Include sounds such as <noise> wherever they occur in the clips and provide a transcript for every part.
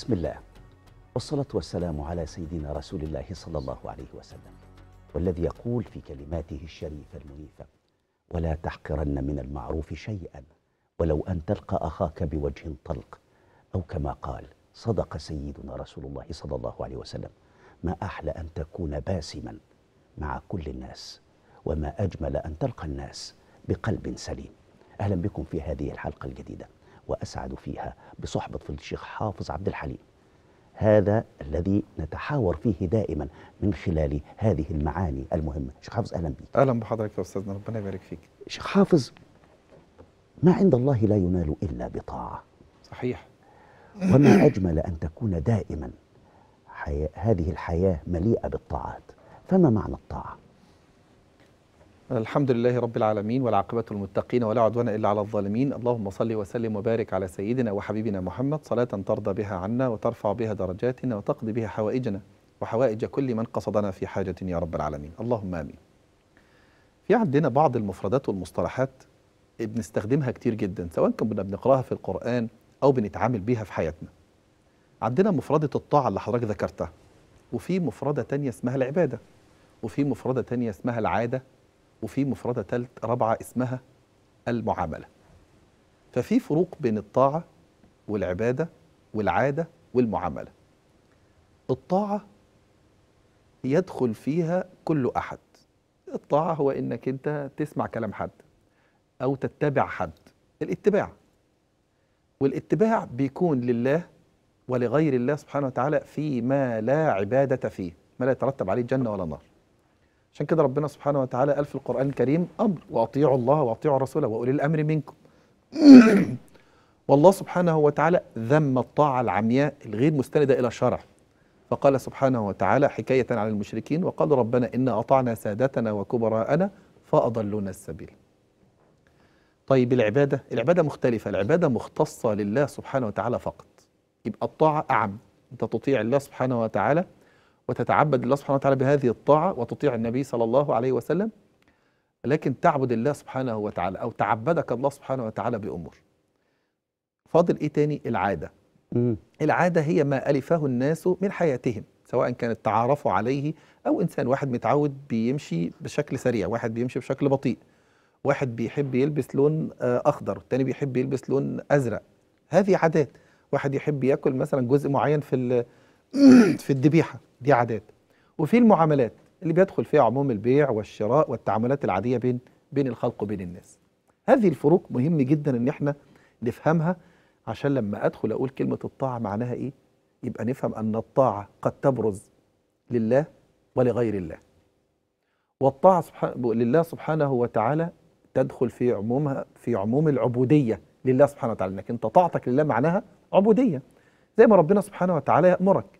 بسم الله والصلاة والسلام على سيدنا رسول الله صلى الله عليه وسلم والذي يقول في كلماته الشريفة المنيفة ولا تحقرن من المعروف شيئا ولو أن تلقى أخاك بوجه طلق أو كما قال صدق سيدنا رسول الله صلى الله عليه وسلم ما أحلى أن تكون باسما مع كل الناس وما أجمل أن تلقى الناس بقلب سليم أهلا بكم في هذه الحلقة الجديدة وأسعد فيها بصحبة الشيخ حافظ عبد الحليم هذا الذي نتحاور فيه دائما من خلال هذه المعاني المهمة شيخ حافظ أهلا بك أهلا بحضرتك يا أستاذنا ربنا يبارك فيك شيخ حافظ ما عند الله لا ينال إلا بطاعة صحيح وما أجمل أن تكون دائما حياة هذه الحياة مليئة بالطاعات فما معنى الطاعة؟ الحمد لله رب العالمين والعاقبة المتقين ولا عدوان إلا على الظالمين اللهم صل وسلم وبارك على سيدنا وحبيبنا محمد صلاة ترضى بها عنا وترفع بها درجاتنا وتقضي بها حوائجنا وحوائج كل من قصدنا في حاجة يا رب العالمين اللهم آمين في عندنا بعض المفردات والمصطلحات بنستخدمها كتير جدا سواء كنا بنقراها في القرآن أو بنتعامل بها في حياتنا عندنا مفردة الطاعة اللي حضرتك ذكرتها وفي مفردة تانية اسمها العبادة وفي مفردة تانية اسمها العادة وفي مفردة ثالث رابعة اسمها المعاملة ففي فروق بين الطاعة والعبادة والعادة والمعاملة الطاعة يدخل فيها كل أحد الطاعة هو إنك أنت تسمع كلام حد أو تتبع حد الاتباع والاتباع بيكون لله ولغير الله سبحانه وتعالى فيما لا عبادة فيه ما لا يترتب عليه جنة ولا نار عشان كده ربنا سبحانه وتعالى قال في القرآن الكريم أمر وأطيعوا الله وأطيعوا الرسول وأولي الأمر منكم <clears throat> والله سبحانه وتعالى ذم الطاعة العمياء الغير مستندة إلى شرع فقال سبحانه وتعالى حكاية عن المشركين وقال ربنا إنا أطعنا سادتنا وكبراءنا فأضلونا السبيل طيب العبادة العبادة مختلفة العبادة مختصة لله سبحانه وتعالى فقط يبقى الطاعة أعم أنت تطيع الله سبحانه وتعالى وتتعبد الله سبحانه وتعالى بهذه الطاعة وتطيع النبي صلى الله عليه وسلم لكن تعبد الله سبحانه وتعالى أو تعبدك الله سبحانه وتعالى بأمور فاضل إيه تاني العادة م. العادة هي ما ألفه الناس من حياتهم سواء كانت تعارفوا عليه أو إنسان واحد متعود بيمشي بشكل سريع واحد بيمشي بشكل بطيء واحد بيحب يلبس لون آه، أخضر والتاني بيحب يلبس لون أزرق هذه عادات واحد يحب ياكل مثلا جزء معين في <clears throat> في الدبيحة دي عادات وفي المعاملات اللي بيدخل فيها عموم البيع والشراء والتعاملات العاديه بين بين الخلق وبين الناس هذه الفروق مهم جدا ان احنا نفهمها عشان لما ادخل اقول كلمه الطاعه معناها ايه يبقى نفهم ان الطاعه قد تبرز لله ولغير الله والطاعه سبحانه لله سبحانه وتعالى تدخل في عمومها في عموم العبوديه لله سبحانه وتعالى انك انت طاعتك لله معناها عبوديه زي ما ربنا سبحانه وتعالى يامرك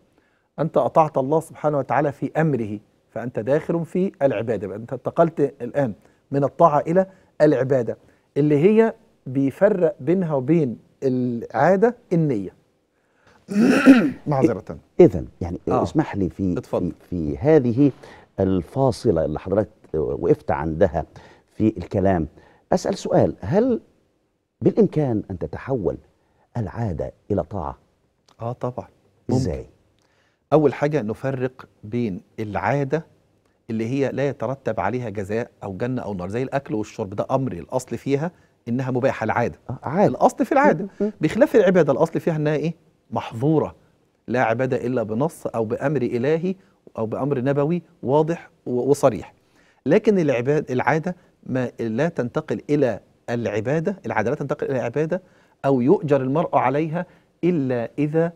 أنت أطعت الله سبحانه وتعالى في أمره فأنت داخل في العبادة أنت انتقلت الآن من الطاعة إلى العبادة اللي هي بيفرق بينها وبين العادة النية <coughs> معذرة إذا يعني آه. اسمح لي في, في في هذه الفاصلة اللي حضرتك وقفت عندها في الكلام أسأل سؤال هل بالإمكان أن تتحول العادة إلى طاعة؟ آه طبعا إزاي؟ أول حاجة نفرق بين العادة اللي هي لا يترتب عليها جزاء أو جنة أو نار زي الأكل والشرب ده أمر الأصل فيها إنها مباحة العادة آه، عادة. الأصل في العادة بخلاف العبادة الأصل فيها إنها إيه محظورة لا عبادة إلا بنص أو بأمر إلهي أو بأمر نبوي واضح وصريح لكن العباد العادة ما لا تنتقل إلى العبادة العادة لا تنتقل إلى العبادة أو يؤجر المرء عليها إلا إذا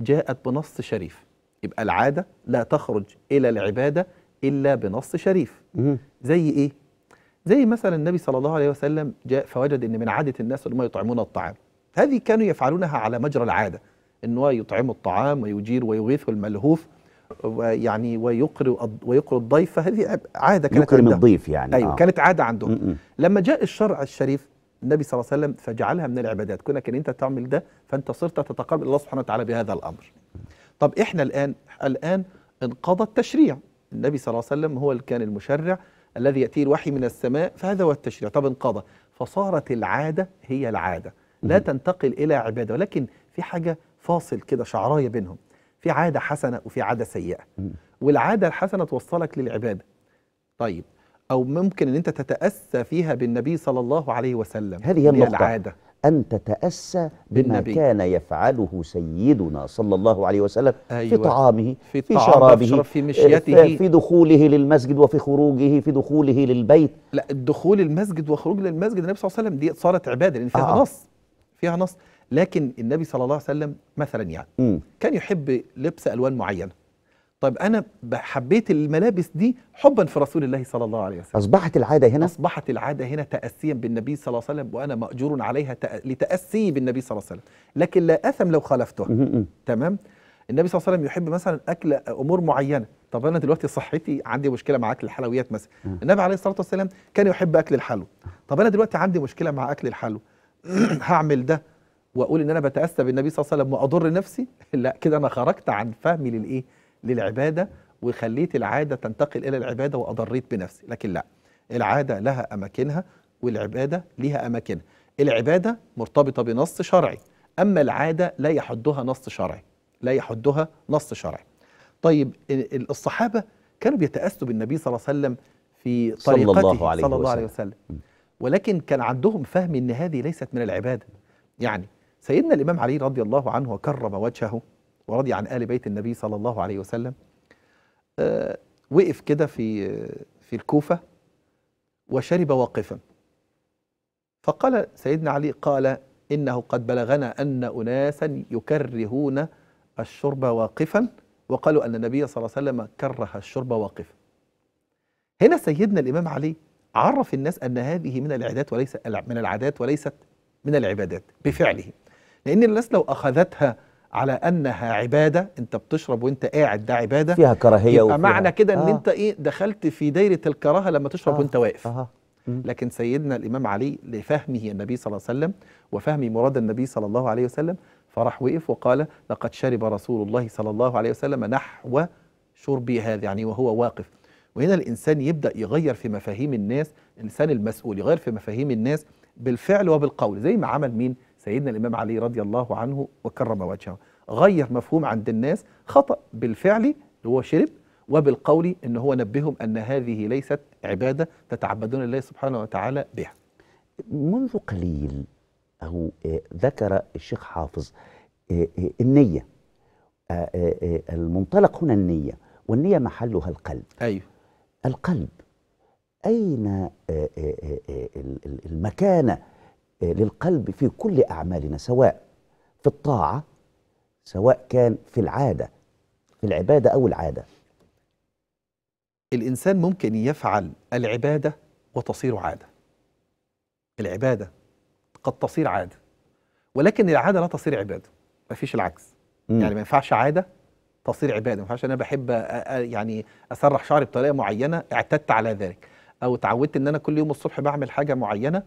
جاءت بنص شريف يبقى العادة لا تخرج إلى العبادة إلا بنص شريف زي إيه؟ زي مثلا النبي صلى الله عليه وسلم جاء فوجد أن من عادة الناس أنهم يطعمون الطعام هذه كانوا يفعلونها على مجرى العادة أنه يطعم الطعام ويجير ويغيث الملهوف ويعني ويقر ويقر الضيف فهذه عادة كانت يكرم الضيف يعني أيوة آه. كانت عادة عندهم م -م. لما جاء الشرع الشريف النبي صلى الله عليه وسلم فجعلها من العبادات كونك ان انت تعمل ده فانت صرت تتقرب الى الله سبحانه وتعالى بهذا الامر طب احنا الان الان انقضى التشريع النبي صلى الله عليه وسلم هو اللي كان المشرع الذي ياتيه الوحي من السماء فهذا هو التشريع طب انقضى فصارت العاده هي العاده لا تنتقل الى عباده ولكن في حاجه فاصل كده شعرايه بينهم في عاده حسنه وفي عاده سيئه والعاده الحسنه توصلك للعباده طيب او ممكن ان انت تتاسى فيها بالنبي صلى الله عليه وسلم هذه هي النقطه العاده أن تتأسى بما بالنبي. كان يفعله سيدنا صلى الله عليه وسلم أيوة. في طعامه في, في شرابه في مشيته في دخوله للمسجد وفي خروجه في دخوله للبيت لا دخول المسجد وخروج للمسجد النبي صلى الله عليه وسلم دي صارت عبادة لأن فيها آه. نص فيها نص لكن النبي صلى الله عليه وسلم مثلا يعني م. كان يحب لبس ألوان معينة طيب انا حبيت الملابس دي حبا في رسول الله صلى الله عليه وسلم اصبحت العاده هنا اصبحت العاده هنا تاسيا بالنبي صلى الله عليه وسلم وانا ماجور عليها لتاسي بالنبي صلى الله عليه وسلم لكن لا اثم لو خالفتها تمام النبي صلى الله عليه وسلم يحب مثلا اكل امور معينه طب انا دلوقتي صحتي عندي مشكله مع اكل الحلويات مثلا النبي عليه الصلاه والسلام كان يحب اكل الحلو طب انا دلوقتي عندي مشكله مع اكل الحلو <clears throat> هعمل ده واقول ان انا بتاسى بالنبي صلى الله عليه وسلم واضر نفسي لا كده انا خرجت عن فهمي للايه للعباده وخليت العاده تنتقل الى العباده واضريت بنفسي لكن لا العاده لها اماكنها والعباده ليها اماكنها العباده مرتبطه بنص شرعي اما العاده لا يحدها نص شرعي لا يحدها نص شرعي طيب الصحابه كانوا بيتاسوا بالنبي صلى الله عليه وسلم في طريقته صلى الله عليه, صلى الله عليه وسلم. وسلم ولكن كان عندهم فهم ان هذه ليست من العباده يعني سيدنا الامام علي رضي الله عنه وكرم وجهه ورضي عن آل بيت النبي صلى الله عليه وسلم آه، وقف كده في في الكوفة وشرب واقفا فقال سيدنا علي قال إنه قد بلغنا أن أناسا يكرهون الشرب واقفا وقالوا أن النبي صلى الله عليه وسلم كره الشرب واقفا هنا سيدنا الإمام علي عرف الناس أن هذه من العادات وليس من العادات وليست من العبادات بفعله لأن الناس لو أخذتها على انها عباده انت بتشرب وانت قاعد ده عباده فيها كراهيه يبقى وفيها معنى كده ان آه. انت ايه دخلت في دايره الكراهه لما تشرب آه. وانت واقف آه. لكن سيدنا الامام علي لفهمه النبي صلى الله عليه وسلم وفهم مراد النبي صلى الله عليه وسلم فراح وقف وقال لقد شرب رسول الله صلى الله عليه وسلم نحو شربي هذا يعني وهو واقف وهنا الانسان يبدا يغير في مفاهيم الناس الانسان المسؤول يغير في مفاهيم الناس بالفعل وبالقول زي ما عمل مين سيدنا الإمام علي رضي الله عنه وكرم وجهه غير مفهوم عند الناس خطأ بالفعل اللي هو شرب وبالقول ان هو نبههم ان هذه ليست عباده تتعبدون الله سبحانه وتعالى بها. منذ قليل او آه، ذكر الشيخ حافظ آه، آه، النيه المنطلق هنا النيه والنيه محلها القلب. ايوه القلب اين المكانه آه، للقلب في كل أعمالنا سواء في الطاعة سواء كان في العادة في العبادة أو العادة الإنسان ممكن يفعل العبادة وتصير عادة العبادة قد تصير عادة ولكن العادة لا تصير عبادة ما فيش العكس م. يعني ما ينفعش عادة تصير عبادة ما ينفعش أنا بحب يعني أسرح شعري بطريقة معينة اعتدت على ذلك أو تعودت إن أنا كل يوم الصبح بعمل حاجة معينة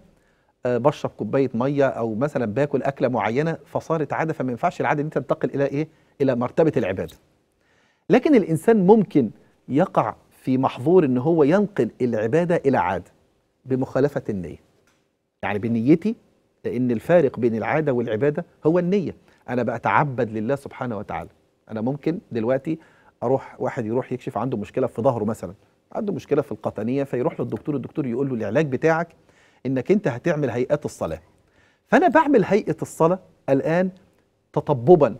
آه، بشرب كوبايه ميه او مثلا باكل اكله معينه فصارت عاده فما ينفعش العاده دي تنتقل الى ايه؟ الى مرتبه العباده. لكن الانسان ممكن يقع في محظور ان هو ينقل العباده الى عاده بمخالفه النيه. يعني بنيتي لان الفارق بين العاده والعباده هو النيه، انا بتعبد لله سبحانه وتعالى. انا ممكن دلوقتي اروح واحد يروح يكشف عنده مشكله في ظهره مثلا، عنده مشكله في القطنيه فيروح للدكتور الدكتور يقول له العلاج بتاعك انك انت هتعمل هيئات الصلاه فانا بعمل هيئه الصلاه الان تطببا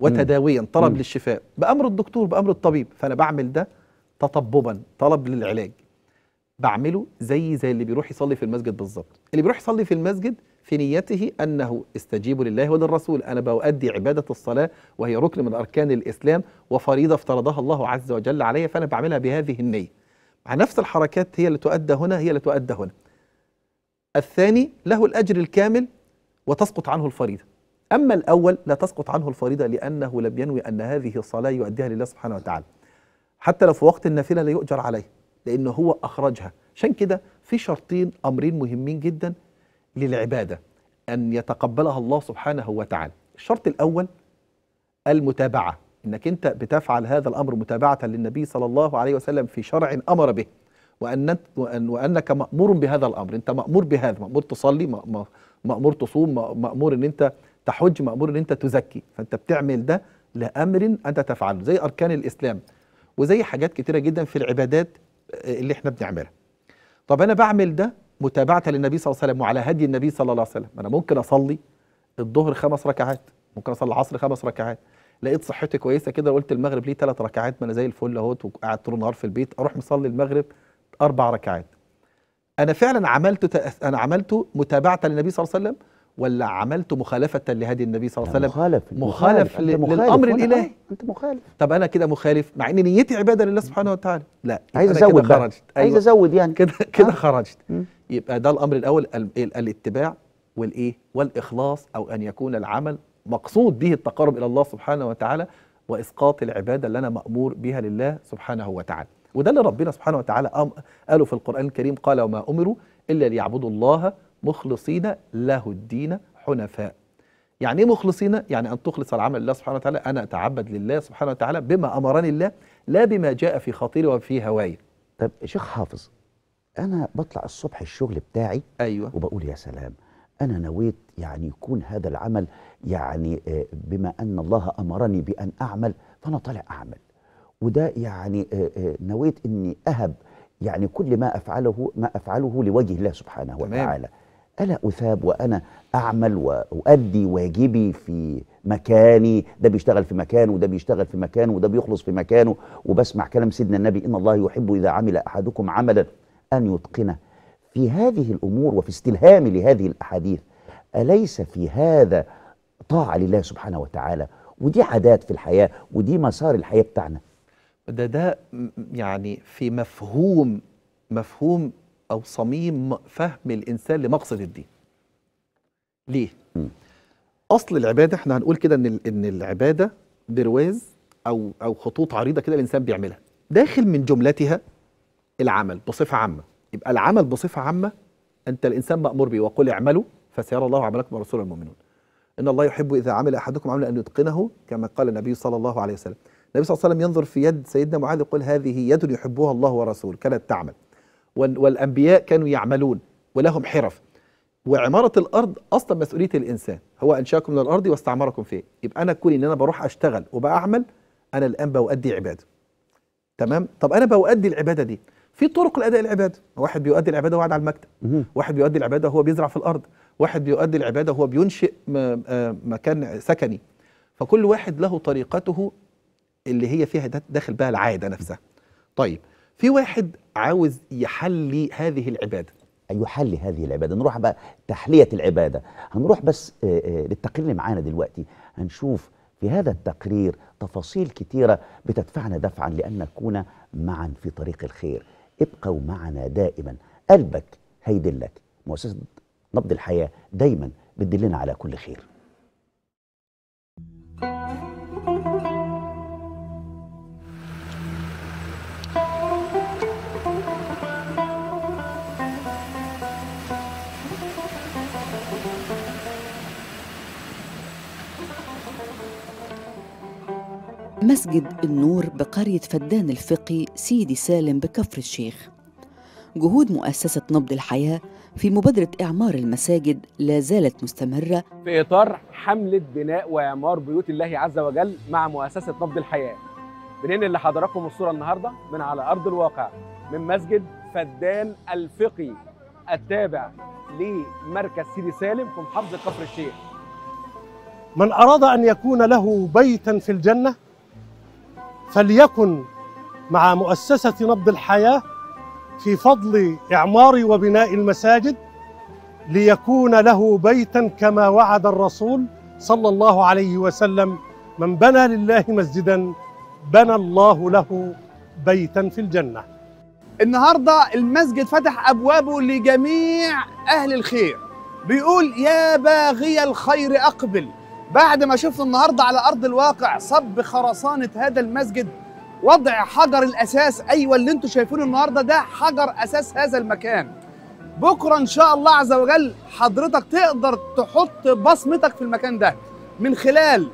وتداويا طلب للشفاء بامر الدكتور بامر الطبيب فانا بعمل ده تطببا طلب للعلاج بعمله زي زي اللي بيروح يصلي في المسجد بالظبط اللي بيروح يصلي في المسجد في نيته انه استجيبوا لله وللرسول انا بؤدي عباده الصلاه وهي ركن من اركان الاسلام وفريضه افترضها الله عز وجل علي فانا بعملها بهذه النيه مع نفس الحركات هي اللي تؤدى هنا هي اللي تؤدى هنا الثاني له الأجر الكامل وتسقط عنه الفريضة أما الأول لا تسقط عنه الفريضة لأنه لم ينوي أن هذه الصلاة يؤديها لله سبحانه وتعالى حتى لو في وقت النافلة لا يؤجر عليه لأنه هو أخرجها عشان كده في شرطين أمرين مهمين جدا للعبادة أن يتقبلها الله سبحانه وتعالى الشرط الأول المتابعة انك انت بتفعل هذا الامر متابعه للنبي صلى الله عليه وسلم في شرع امر به وأن وأنك مأمور بهذا الأمر أنت مأمور بهذا مأمور تصلي مأمور تصوم مأمور أن أنت تحج مأمور أن أنت تزكي فأنت بتعمل ده لأمر أنت تفعله زي أركان الإسلام وزي حاجات كتيرة جدا في العبادات آه، اللي احنا بنعملها طب أنا بعمل ده متابعة للنبي صلى الله عليه وسلم وعلى هدي النبي صلى الله عليه وسلم أنا ممكن أصلي الظهر خمس ركعات ممكن أصلي العصر خمس ركعات لقيت صحتي كويسه كده قلت المغرب ليه ثلاث ركعات ما انا زي الفل اهوت وقاعد طول النهار في البيت اروح مصلي المغرب اربع ركعات انا فعلا عملت انا عملته متابعه للنبي صلى الله عليه وسلم ولا عملته مخالفه لهدي النبي صلى الله عليه وسلم مخالف مخالف, مخالف مخالف للامر الالهي انت مخالف طب انا كده مخالف مع ان نيتي عباده لله سبحانه وتعالى لا عايز ازود خرجت أيوة. عايز ازود يعني كده كده آه. خرجت يبقى ده الامر الاول الاتباع والايه والاخلاص او ان يكون العمل مقصود به التقرب الى الله سبحانه وتعالى واسقاط العباده اللي انا مامور بها لله سبحانه وتعالى وده اللي ربنا سبحانه وتعالى قاله في القرآن الكريم قال وما أمروا إلا ليعبدوا الله مخلصين له الدين حنفاء يعني ايه مخلصين؟ يعني ان تخلص العمل لله سبحانه وتعالى، انا اتعبد لله سبحانه وتعالى بما امرني الله لا بما جاء في خاطري وفي هواي. طب شيخ حافظ انا بطلع الصبح الشغل بتاعي ايوه وبقول يا سلام انا نويت يعني يكون هذا العمل يعني آه، بما ان الله امرني بان اعمل فانا طالع اعمل. وده يعني آه، آه، نويت اني اهب يعني كل ما افعله ما افعله لوجه الله سبحانه وتعالى الا اثاب وانا اعمل واؤدي واجبي في مكاني ده بيشتغل في مكانه وده بيشتغل في مكانه وده بيخلص في مكانه وبسمع كلام سيدنا النبي ان الله يحب اذا عمل احدكم عملا ان يتقنه في هذه الامور وفي استلهامي لهذه الاحاديث اليس في هذا طاعه لله سبحانه وتعالى ودي عادات في الحياه ودي مسار الحياه بتاعنا ده ده يعني في مفهوم مفهوم او صميم فهم الانسان لمقصد الدين ليه م. اصل العباده احنا هنقول كده ان ان العباده برواز او او خطوط عريضه كده الانسان بيعملها داخل من جملتها العمل بصفه عامه يبقى العمل بصفه عامه انت الانسان مامور به وقل اعملوا فسيرى الله عملكم ورسوله المؤمنون ان الله يحب اذا عمل احدكم عملا ان يتقنه كما قال النبي صلى الله عليه وسلم النبي صلى الله عليه وسلم ينظر في يد سيدنا معاذ يقول هذه يد يحبها الله ورسوله كانت تعمل والأنبياء كانوا يعملون ولهم حرف وعمارة الأرض أصلا مسؤولية الإنسان هو أنشأكم من الأرض واستعمركم فيها يبقى أنا كوني إن أنا بروح أشتغل وبأعمل أنا الآن بؤدي عبادة تمام طب أنا بؤدي العبادة دي في طرق لأداء العبادة واحد بيؤدي العبادة وقاعد على المكتب واحد بيؤدي العبادة وهو بيزرع في الأرض واحد بيؤدي العبادة وهو بينشئ آه، مكان سكني فكل واحد له طريقته اللي هي فيها داخل بها العاده نفسها طيب في واحد عاوز يحلي هذه العباده يحلي هذه العباده نروح بقى تحليه العباده هنروح بس آه، آه، للتقرير اللي معانا دلوقتي هنشوف في هذا التقرير تفاصيل كتيره بتدفعنا دفعا لان نكون معا في طريق الخير ابقوا معنا دائما قلبك هيدلك مؤسسه نبض الحياه دايما بتدلنا على كل خير مسجد النور بقرية فدان الفقي سيدي سالم بكفر الشيخ جهود مؤسسة نبض الحياة في مبادرة إعمار المساجد لا زالت مستمرة في إطار حملة بناء وإعمار بيوت الله عز وجل مع مؤسسة نبض الحياة بننقل لحضراتكم الصورة النهاردة من على أرض الواقع من مسجد فدان الفقي التابع لمركز سيدي سالم في محافظة كفر الشيخ من أراد أن يكون له بيتا في الجنة فليكن مع مؤسسة نبض الحياة في فضل إعمار وبناء المساجد ليكون له بيتا كما وعد الرسول صلى الله عليه وسلم من بنى لله مسجدا بنى الله له بيتا في الجنة النهاردة المسجد فتح أبوابه لجميع أهل الخير بيقول يا باغي الخير أقبل بعد ما شفت النهارده على ارض الواقع صب خرسانه هذا المسجد وضع حجر الاساس ايوه اللي انتم شايفينه النهارده ده حجر اساس هذا المكان بكره ان شاء الله عز وجل حضرتك تقدر تحط بصمتك في المكان ده من خلال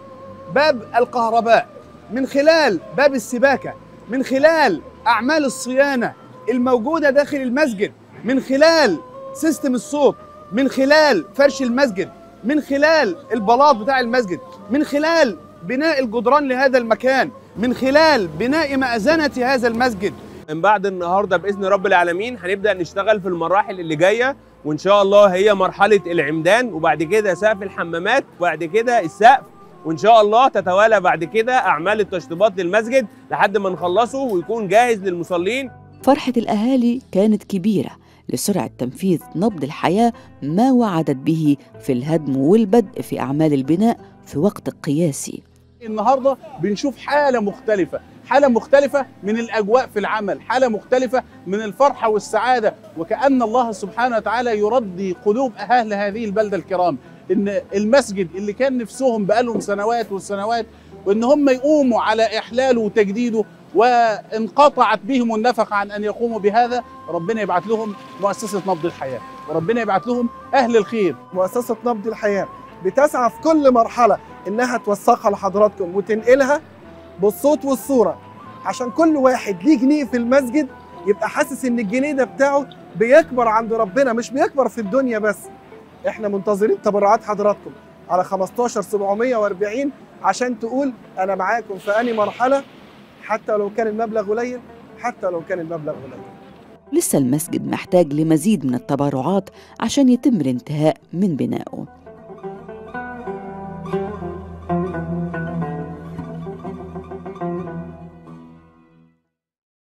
باب الكهرباء من خلال باب السباكه من خلال اعمال الصيانه الموجوده داخل المسجد من خلال سيستم الصوت من خلال فرش المسجد من خلال البلاط بتاع المسجد من خلال بناء الجدران لهذا المكان من خلال بناء مأذنة هذا المسجد من بعد النهارده باذن رب العالمين هنبدا نشتغل في المراحل اللي جايه وان شاء الله هي مرحله العمدان وبعد كده سقف الحمامات وبعد كده السقف وان شاء الله تتوالى بعد كده اعمال التشطيبات للمسجد لحد ما نخلصه ويكون جاهز للمصلين فرحه الاهالي كانت كبيره لسرعة تنفيذ نبض الحياة ما وعدت به في الهدم والبدء في أعمال البناء في وقت قياسي النهاردة بنشوف حالة مختلفة حالة مختلفة من الأجواء في العمل حالة مختلفة من الفرحة والسعادة وكأن الله سبحانه وتعالى يرضي قلوب أهل هذه البلدة الكرام إن المسجد اللي كان نفسهم بقالهم سنوات والسنوات وإن هم يقوموا على إحلاله وتجديده وانقطعت بهم النفقة عن أن يقوموا بهذا ربنا يبعث لهم مؤسسة نبض الحياة وربنا يبعث لهم أهل الخير مؤسسة نبض الحياة بتسعى في كل مرحلة إنها توثقها لحضراتكم وتنقلها بالصوت والصورة عشان كل واحد ليه جنيه في المسجد يبقى حاسس إن الجنيه ده بتاعه بيكبر عند ربنا مش بيكبر في الدنيا بس احنا منتظرين تبرعات حضراتكم على 15 740 عشان تقول انا معاكم في انهي مرحله حتى لو كان المبلغ قليل حتى لو كان المبلغ قليل لسه المسجد محتاج لمزيد من التبرعات عشان يتم الانتهاء من بنائه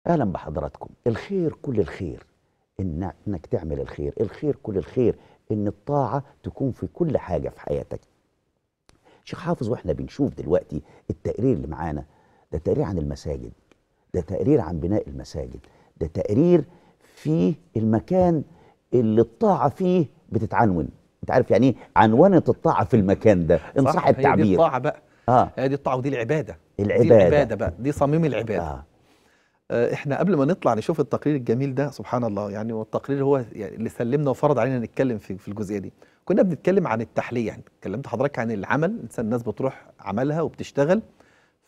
اهلا بحضراتكم الخير كل الخير إن انك تعمل الخير الخير كل الخير ان الطاعه تكون في كل حاجه في حياتك شيخ حافظ واحنا بنشوف دلوقتي التقرير اللي معانا ده تقرير عن المساجد ده تقرير عن بناء المساجد ده تقرير في المكان اللي الطاعة فيه بتتعنون انت عارف يعني ايه عنونة الطاعة في المكان ده ان صح التعبير دي الطاعة بقى آه. هي دي الطاعة ودي العبادة العبادة دي العبادة بقى دي صميم العبادة آه. آه احنا قبل ما نطلع نشوف التقرير الجميل ده سبحان الله يعني والتقرير هو يعني اللي سلمنا وفرض علينا نتكلم في في الجزئيه دي كنا بنتكلم عن التحليه يعني اتكلمت حضرتك عن العمل الناس بتروح عملها وبتشتغل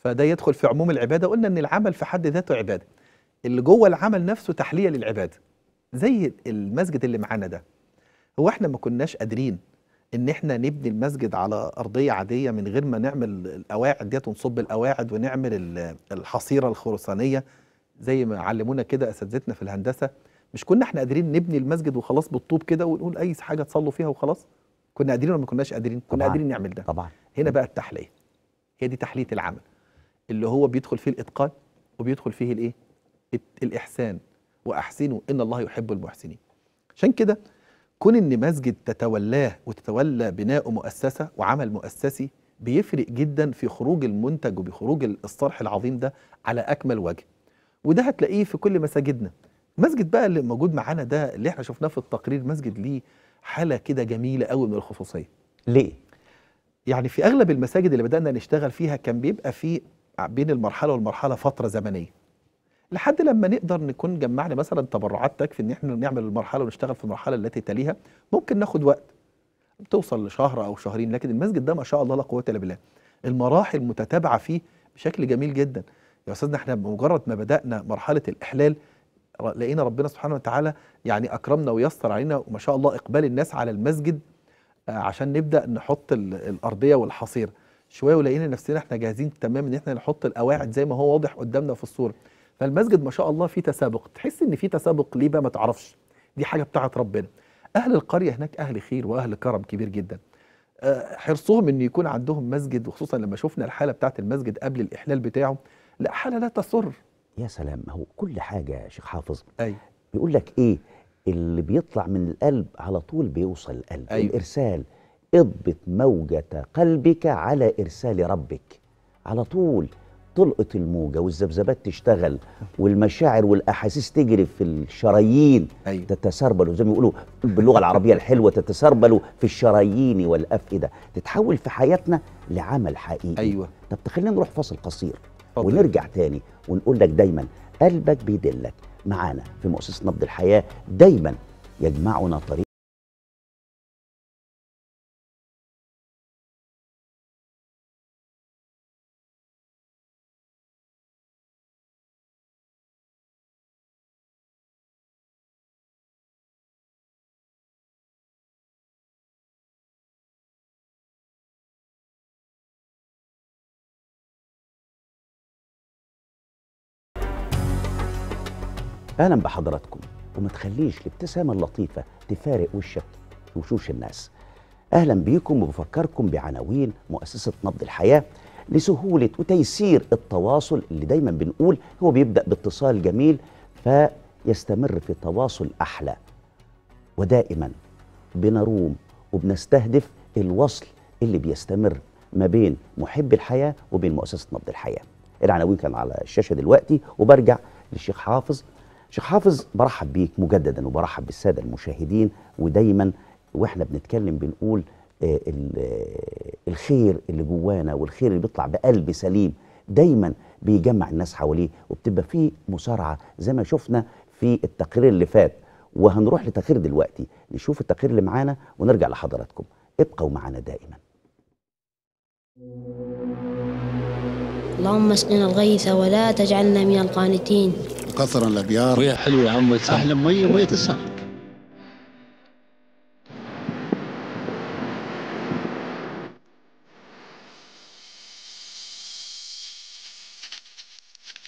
فده يدخل في عموم العباده قلنا ان العمل في حد ذاته عباده اللي جوه العمل نفسه تحليه للعباده زي المسجد اللي معانا ده هو احنا ما كناش قادرين ان احنا نبني المسجد على ارضيه عاديه من غير ما نعمل القواعد ديت ونصب القواعد ونعمل الحصيره الخرسانيه زي ما علمونا كده اساتذتنا في الهندسه مش كنا احنا قادرين نبني المسجد وخلاص بالطوب كده ونقول اي حاجه تصلوا فيها وخلاص كنا قادرين ولا ما كناش قادرين كنا قادرين نعمل ده طبعا هنا بقى التحليه هي دي تحليه العمل اللي هو بيدخل فيه الاتقان وبيدخل فيه الايه الاحسان واحسنوا ان الله يحب المحسنين عشان كده كون ان مسجد تتولاه وتتولى بناء مؤسسه وعمل مؤسسي بيفرق جدا في خروج المنتج وبخروج الصرح العظيم ده على اكمل وجه وده هتلاقيه في كل مساجدنا مسجد بقى اللي موجود معانا ده اللي احنا شفناه في التقرير مسجد ليه حاله كده جميله قوي من الخصوصيه ليه يعني في اغلب المساجد اللي بدانا نشتغل فيها كان بيبقى فيه بين المرحله والمرحله فتره زمنيه لحد لما نقدر نكون جمعنا مثلا تبرعات تكفي ان احنا نعمل المرحله ونشتغل في المرحله التي تليها ممكن ناخد وقت بتوصل لشهر او شهرين لكن المسجد ده ما شاء الله لا قوه الا بالله المراحل متتابعه فيه بشكل جميل جدا يا استاذنا احنا بمجرد ما بدانا مرحله الاحلال لقينا ربنا سبحانه وتعالى يعني اكرمنا ويسر علينا وما شاء الله اقبال الناس على المسجد آه، عشان نبدا نحط الارضيه والحصير شويه ولقينا نفسنا احنا جاهزين تمام ان احنا نحط القواعد زي ما هو واضح قدامنا في الصوره فالمسجد ما شاء الله فيه تسابق تحس ان فيه تسابق ليه بقى ما تعرفش دي حاجه بتاعه ربنا اهل القريه هناك اهل خير واهل كرم كبير جدا آه، حرصهم ان يكون عندهم مسجد وخصوصا لما شفنا الحاله بتاعه المسجد قبل الاحلال بتاعه لا حاله لا تسر يا سلام هو كل حاجه يا شيخ حافظ أي. أيوه. بيقول لك ايه اللي بيطلع من القلب على طول بيوصل القلب أيوة. الارسال اضبط موجة قلبك على إرسال ربك على طول تلقط الموجة والذبذبات تشتغل والمشاعر والأحاسيس تجري في الشرايين أيوة. تتسربل زي ما بيقولوا باللغة العربية الحلوة تتسربل في الشرايين والأفئدة تتحول في حياتنا لعمل حقيقي أيوة. طب تخلينا نروح فاصل قصير أوكي. ونرجع تاني ونقول لك دايما قلبك بيدلك معانا في مؤسسة نبض الحياة دايما يجمعنا طريق اهلا بحضراتكم وما تخليش الابتسامه اللطيفه تفارق وشك وشوش الناس اهلا بيكم وبفكركم بعناوين مؤسسه نبض الحياه لسهوله وتيسير التواصل اللي دايما بنقول هو بيبدا باتصال جميل فيستمر في تواصل احلى ودائما بنروم وبنستهدف الوصل اللي بيستمر ما بين محب الحياه وبين مؤسسه نبض الحياه العناوين كان على الشاشه دلوقتي وبرجع للشيخ حافظ شيخ حافظ برحب بيك مجددا وبرحب بالساده المشاهدين ودايما واحنا بنتكلم بنقول آه، آه، الخير اللي جوانا والخير اللي بيطلع بقلب سليم دايما بيجمع الناس حواليه وبتبقى فيه مسارعه زي ما شفنا في التقرير اللي فات وهنروح لتقرير دلوقتي نشوف التقرير اللي معانا ونرجع لحضراتكم ابقوا معانا دائما اللهم اسقنا الغيث ولا تجعلنا من القانتين وكثرا الابيار ويا حلوه يا عم احلى مي ومي تسع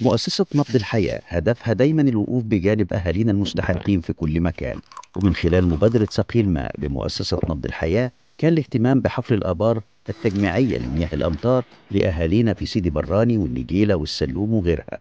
مؤسسة نبض الحياة هدفها دايما الوقوف بجانب أهالينا المستحقين في كل مكان ومن خلال مبادرة سقي الماء بمؤسسة نبض الحياة كان الاهتمام بحفر الآبار التجميعية لمياه الأمطار لأهالينا في سيدي براني والنجيلة والسلوم وغيرها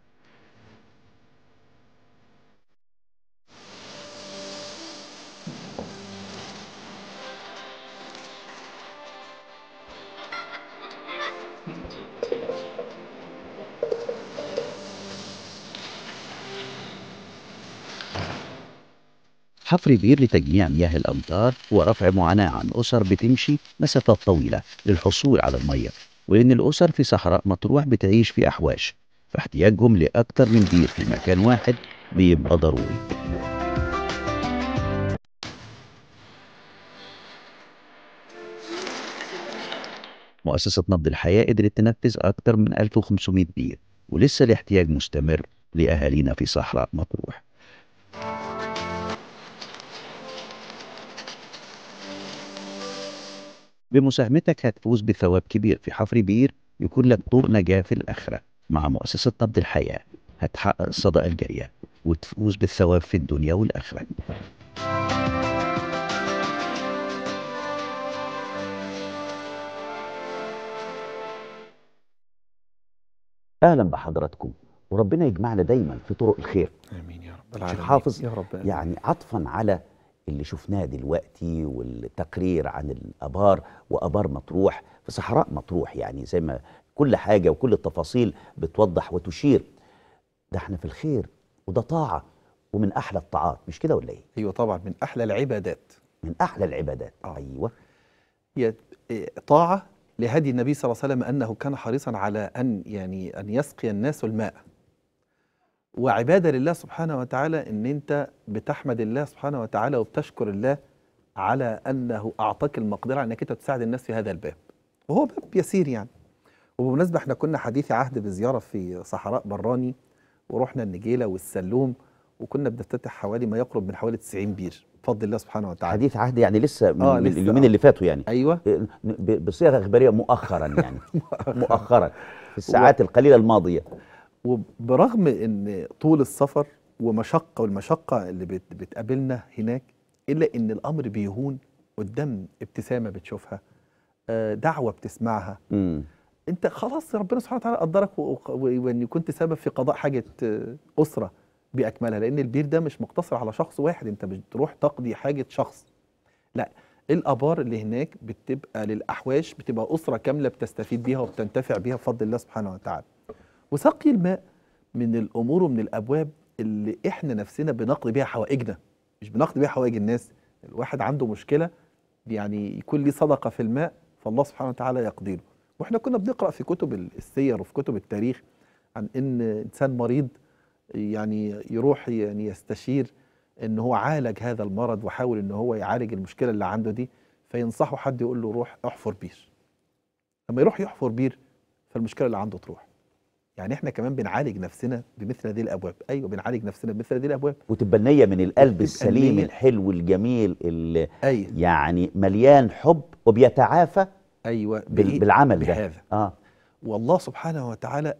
حفر بير لتجميع مياه الأمطار ورفع معاناة عن أسر بتمشي مسافات طويلة للحصول على المية ولأن الأسر في صحراء مطروح بتعيش في أحواش فاحتياجهم لأكثر من بير في مكان واحد بيبقى ضروري مؤسسة نبض الحياة قدرت تنفذ أكثر من 1500 بير ولسه الاحتياج مستمر لأهالينا في صحراء مطروح بمساهمتك هتفوز بثواب كبير في حفر بير يكون لك طوق نجاة في الآخرة مع مؤسسة طبد الحياة هتحقق الصدقة الجارية وتفوز بالثواب في الدنيا والآخرة اهلا بحضراتكم وربنا يجمعنا دايما في طرق الخير امين يا رب العالمين حافظ يا رب يعني عطفا على اللي شفناه دلوقتي والتقرير عن الابار وابار مطروح في صحراء مطروح يعني زي ما كل حاجه وكل التفاصيل بتوضح وتشير ده احنا في الخير وده طاعه ومن احلى الطاعات مش كده ولا ايه؟ ايوه طبعا من احلى العبادات من احلى العبادات آه. ايوه هي آه، طاعه لهدي النبي صلى الله عليه وسلم انه كان حريصا على ان يعني ان يسقي الناس الماء وعبادة لله سبحانه وتعالى إن أنت بتحمد الله سبحانه وتعالى وبتشكر الله على أنه أعطاك المقدرة أنك أنت تساعد الناس في هذا الباب وهو باب يسير يعني وبالمناسبة احنا كنا حديث عهد بزيارة في صحراء براني ورحنا النجيلة والسلوم وكنا بنفتتح حوالي ما يقرب من حوالي 90 بير بفضل الله سبحانه وتعالى حديث عهد يعني لسه من, آه لسه اليومين آه. اللي فاتوا يعني ايوه بصيغه اخباريه مؤخرا يعني <laughs> مؤخرا في الساعات و... القليله الماضيه وبرغم ان طول السفر ومشقه والمشقه اللي بتقابلنا هناك الا ان الامر بيهون قدام ابتسامه بتشوفها آه، دعوه بتسمعها مم. انت خلاص ربنا سبحانه وتعالى قدرك وان كنت سبب في قضاء حاجه آه، اسره باكملها لان البير ده مش مقتصر على شخص واحد انت مش بتروح تقضي حاجه شخص لا الابار اللي هناك بتبقى للاحواش بتبقى اسره كامله بتستفيد بيها وبتنتفع بيها بفضل الله سبحانه وتعالى وسقي الماء من الامور ومن الابواب اللي احنا نفسنا بنقضي بيها حوائجنا مش بنقضي بيها حوائج الناس الواحد عنده مشكله يعني يكون ليه صدقه في الماء فالله سبحانه وتعالى يقضي له واحنا كنا بنقرا في كتب السير وفي كتب التاريخ عن ان انسان مريض يعني يروح يعني يستشير ان هو عالج هذا المرض وحاول ان هو يعالج المشكله اللي عنده دي فينصحه حد يقول له روح احفر بير لما يروح يحفر بير فالمشكله اللي عنده تروح يعني احنا كمان بنعالج نفسنا بمثل هذه الابواب ايوه بنعالج نفسنا بمثل هذه الابواب وتبقى النيه من القلب السليم النية. الحلو الجميل اللي أيوة. يعني مليان حب وبيتعافى ايوه بال بالعمل بهذا. ده اه والله سبحانه وتعالى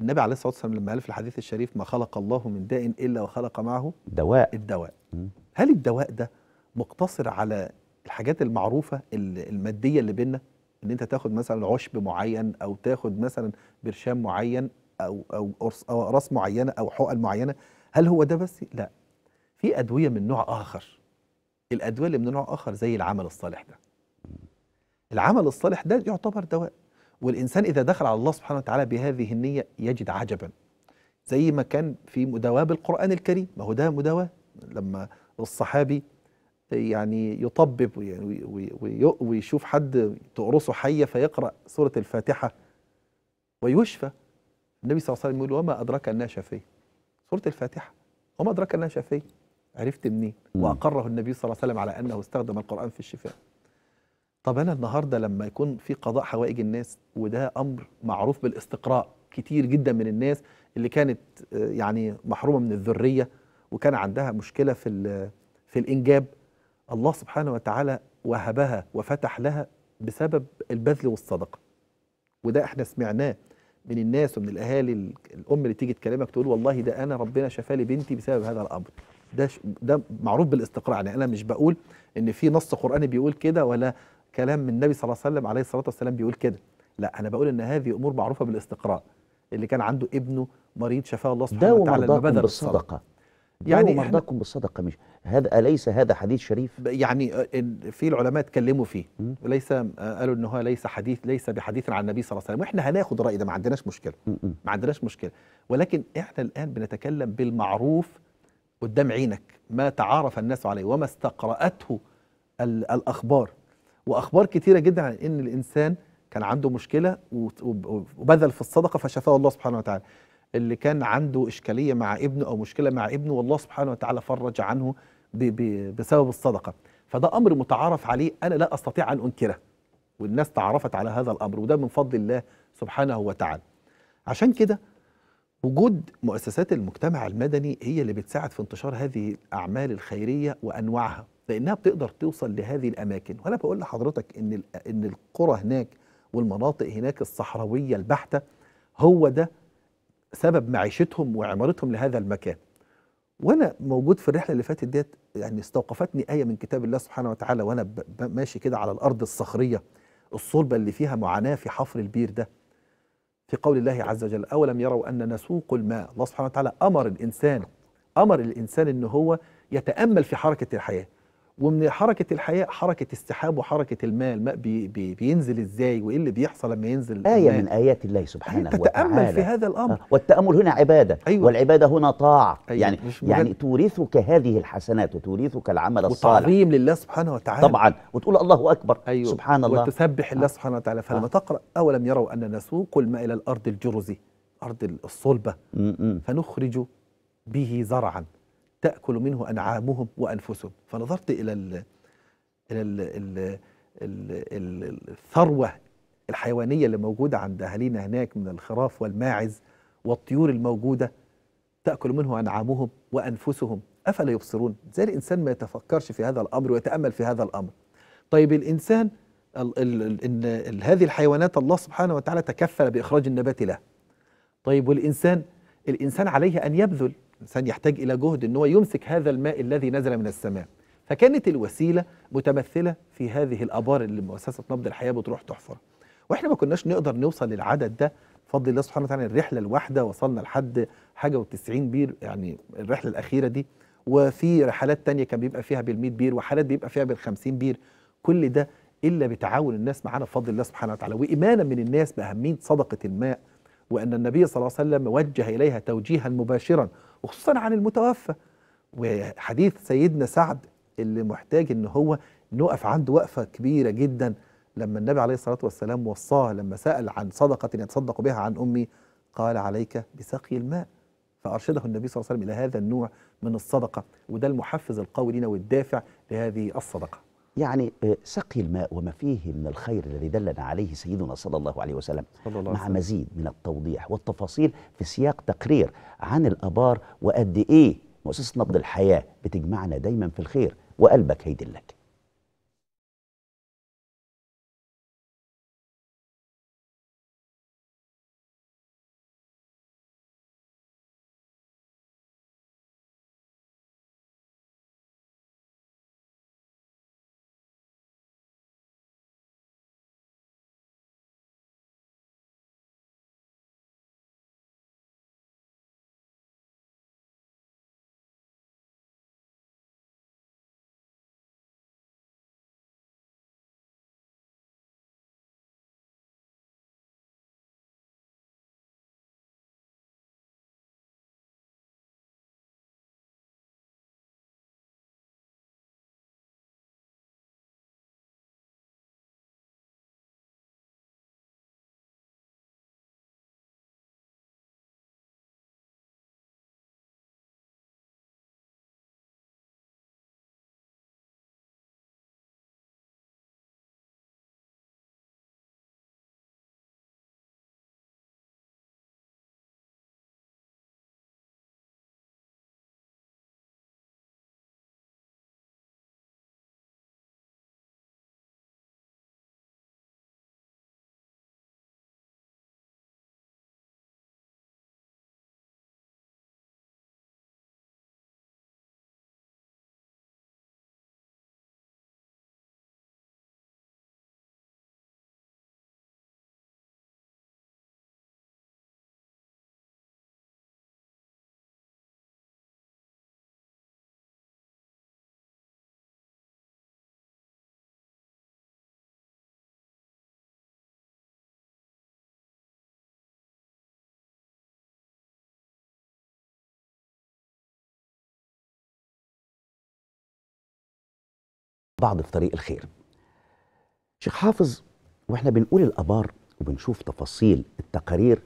النبي عليه الصلاه والسلام لما قال في الحديث الشريف ما خلق الله من داء الا وخلق معه دواء الدواء م. هل الدواء ده مقتصر على الحاجات المعروفه الماديه اللي بينا ان انت تاخد مثلا عشب معين او تاخد مثلا برشام معين او او اقراص معينه او حقن معينه هل هو ده بس لا في ادويه من نوع اخر الادويه اللي من نوع اخر زي العمل الصالح ده العمل الصالح ده يعتبر دواء والانسان اذا دخل على الله سبحانه وتعالى بهذه النيه يجد عجبا زي ما كان في مداواه بالقران الكريم ما هو ده مداواه لما الصحابي يعني يطبب ويشوف حد تقرصه حية فيقرأ سورة الفاتحة ويشفى النبي صلى الله عليه وسلم يقول وما أدرك أنها شافية سورة الفاتحة وما أدرك أنها شافية عرفت منين وأقره النبي صلى الله عليه وسلم على أنه استخدم القرآن في الشفاء طب أنا النهاردة لما يكون في قضاء حوائج الناس وده أمر معروف بالاستقراء كتير جدا من الناس اللي كانت آه، يعني محرومة من الذرية وكان عندها مشكلة في في الإنجاب الله سبحانه وتعالى وهبها وفتح لها بسبب البذل والصدقه وده احنا سمعناه من الناس ومن الاهالي الام اللي تيجي تكلمك تقول والله ده انا ربنا شفى لي بنتي بسبب هذا الامر ده ده معروف بالاستقراء يعني انا مش بقول ان في نص قراني بيقول كده ولا كلام من النبي صلى الله عليه وسلم عليه الصلاه والسلام بيقول كده لا انا بقول ان هذه امور معروفه بالاستقراء اللي كان عنده ابنه مريض شفاه الله سبحانه وتعالى ده الصدقه يعني مرضاكم بالصدقه مش هذا اليس هذا حديث شريف يعني آه، في العلماء اتكلموا فيه وليس آه، قالوا ان هو ليس حديث ليس بحديث عن النبي صلى الله عليه وسلم واحنا هناخد راي ده ما عندناش مشكله ما عندناش مشكله ولكن احنا الان بنتكلم بالمعروف قدام عينك ما تعارف الناس عليه وما استقراته الاخبار واخبار كثيره جدا عن ان الانسان كان عنده مشكله وبذل في الصدقه فشفاه الله سبحانه وتعالى اللي كان عنده إشكالية مع ابنه أو مشكلة مع ابنه والله سبحانه وتعالى فرج عنه بسبب الصدقة فده أمر متعارف عليه أنا لا أستطيع أن أنكره والناس تعرفت على هذا الأمر وده من فضل الله سبحانه وتعالى عشان كده وجود مؤسسات المجتمع المدني هي اللي بتساعد في انتشار هذه الأعمال الخيرية وأنواعها لأنها بتقدر توصل لهذه الأماكن وأنا بقول لحضرتك إن إن القرى هناك والمناطق هناك الصحراوية البحتة هو ده سبب معيشتهم وعمارتهم لهذا المكان وانا موجود في الرحله اللي فاتت ديت يعني استوقفتني ايه من كتاب الله سبحانه وتعالى وانا ماشي كده على الارض الصخريه الصلبه اللي فيها معاناه في حفر البير ده في قول الله عز وجل اولم يروا ان نسوق الماء الله سبحانه وتعالى امر الانسان امر الانسان ان هو يتامل في حركه الحياه ومن حركه الحياه حركه السحاب وحركه الماء الماء بي بي بينزل ازاي وايه اللي بيحصل لما ينزل آية الماء. من ايات الله سبحانه وتعالى تتامل في هذا الامر آه، والتامل هنا عباده أيوة. والعباده هنا طاعه أيوة. يعني يعني تورثك هذه الحسنات وتورثك العمل الصالح وتعظيم لله سبحانه وتعالى طبعا وتقول الله اكبر أيوة. سبحان الله وتسبح الله آه. سبحانه وتعالى آه. فلما آه. تقرا اولم يروا ان نسوق الماء الى الارض الجرزي ارض الصلبه م -م. فنخرج به زرعا تأكل منه أنعامهم وأنفسهم فنظرت إلى الـ إلى ال ال ال الثروة الحيوانية اللي موجودة عند أهالينا هناك من الخراف والماعز والطيور الموجودة تأكل منه أنعامهم وأنفسهم أفلا يبصرون زي الإنسان ما يتفكرش في هذا الأمر ويتأمل في هذا الأمر طيب الإنسان ال ال الـ الـ هذه الحيوانات الله سبحانه وتعالى تكفل بإخراج النبات له طيب والإنسان الإنسان عليه أن يبذل الإنسان يحتاج إلى جهد أن هو يمسك هذا الماء الذي نزل من السماء فكانت الوسيلة متمثلة في هذه الآبار اللي مؤسسة نبض الحياة بتروح تحفر وإحنا ما كناش نقدر نوصل للعدد ده بفضل الله سبحانه وتعالى الرحلة الواحدة وصلنا لحد حاجة و90 بير يعني الرحلة الأخيرة دي وفي رحلات تانية كان بيبقى فيها بال100 بير وحالات بيبقى فيها بال50 بير كل ده إلا بتعاون الناس معانا بفضل الله سبحانه وتعالى وإيمانا من الناس بأهمية صدقة الماء وأن النبي صلى الله عليه وسلم وجه إليها توجيها مباشرا خصوصا عن المتوفى وحديث سيدنا سعد اللي محتاج ان هو نقف عنده وقفه كبيره جدا لما النبي عليه الصلاه والسلام وصاه لما سال عن صدقه يتصدق بها عن امي قال عليك بسقي الماء فارشده النبي صلى الله عليه وسلم الى هذا النوع من الصدقه وده المحفز القوي لنا والدافع لهذه الصدقه يعني آه، سقي الماء وما فيه من الخير الذي دلنا عليه سيدنا صلى الله عليه وسلم الله مع وسلم. مزيد من التوضيح والتفاصيل في سياق تقرير عن الآبار وقد إيه مؤسسة نبض الحياة بتجمعنا دايما في الخير وقلبك هيدلك بعض في طريق الخير شيخ حافظ واحنا بنقول الابار وبنشوف تفاصيل التقارير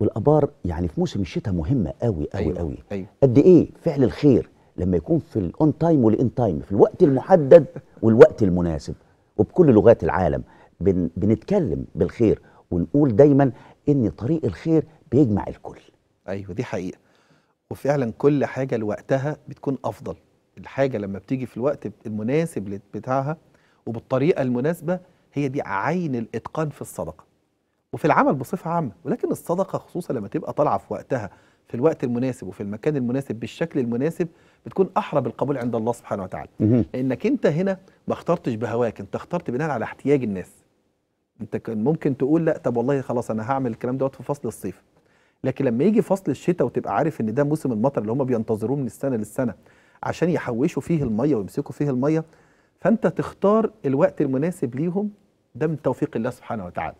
والابار يعني في موسم الشتاء مهمه قوي قوي أيوة قوي أيوة قد ايه فعل الخير لما يكون في الاون تايم والان تايم في الوقت المحدد والوقت المناسب وبكل لغات العالم بن بنتكلم بالخير ونقول دايما ان طريق الخير بيجمع الكل ايوه دي حقيقه وفعلا كل حاجه لوقتها بتكون افضل الحاجه لما بتيجي في الوقت المناسب بتاعها وبالطريقه المناسبه هي دي عين الاتقان في الصدقه وفي العمل بصفه عامه ولكن الصدقه خصوصا لما تبقى طالعه في وقتها في الوقت المناسب وفي المكان المناسب بالشكل المناسب بتكون احرى بالقبول عند الله سبحانه وتعالى لانك انت هنا ما اخترتش بهواك انت اخترت بناء على احتياج الناس انت كان ممكن تقول لا طب والله خلاص انا هعمل الكلام دوت في فصل الصيف لكن لما يجي فصل الشتاء وتبقى عارف ان ده موسم المطر اللي هم بينتظروه من السنه للسنه عشان يحوشوا فيه الميه ويمسكوا فيه الميه فانت تختار الوقت المناسب ليهم ده من توفيق الله سبحانه وتعالى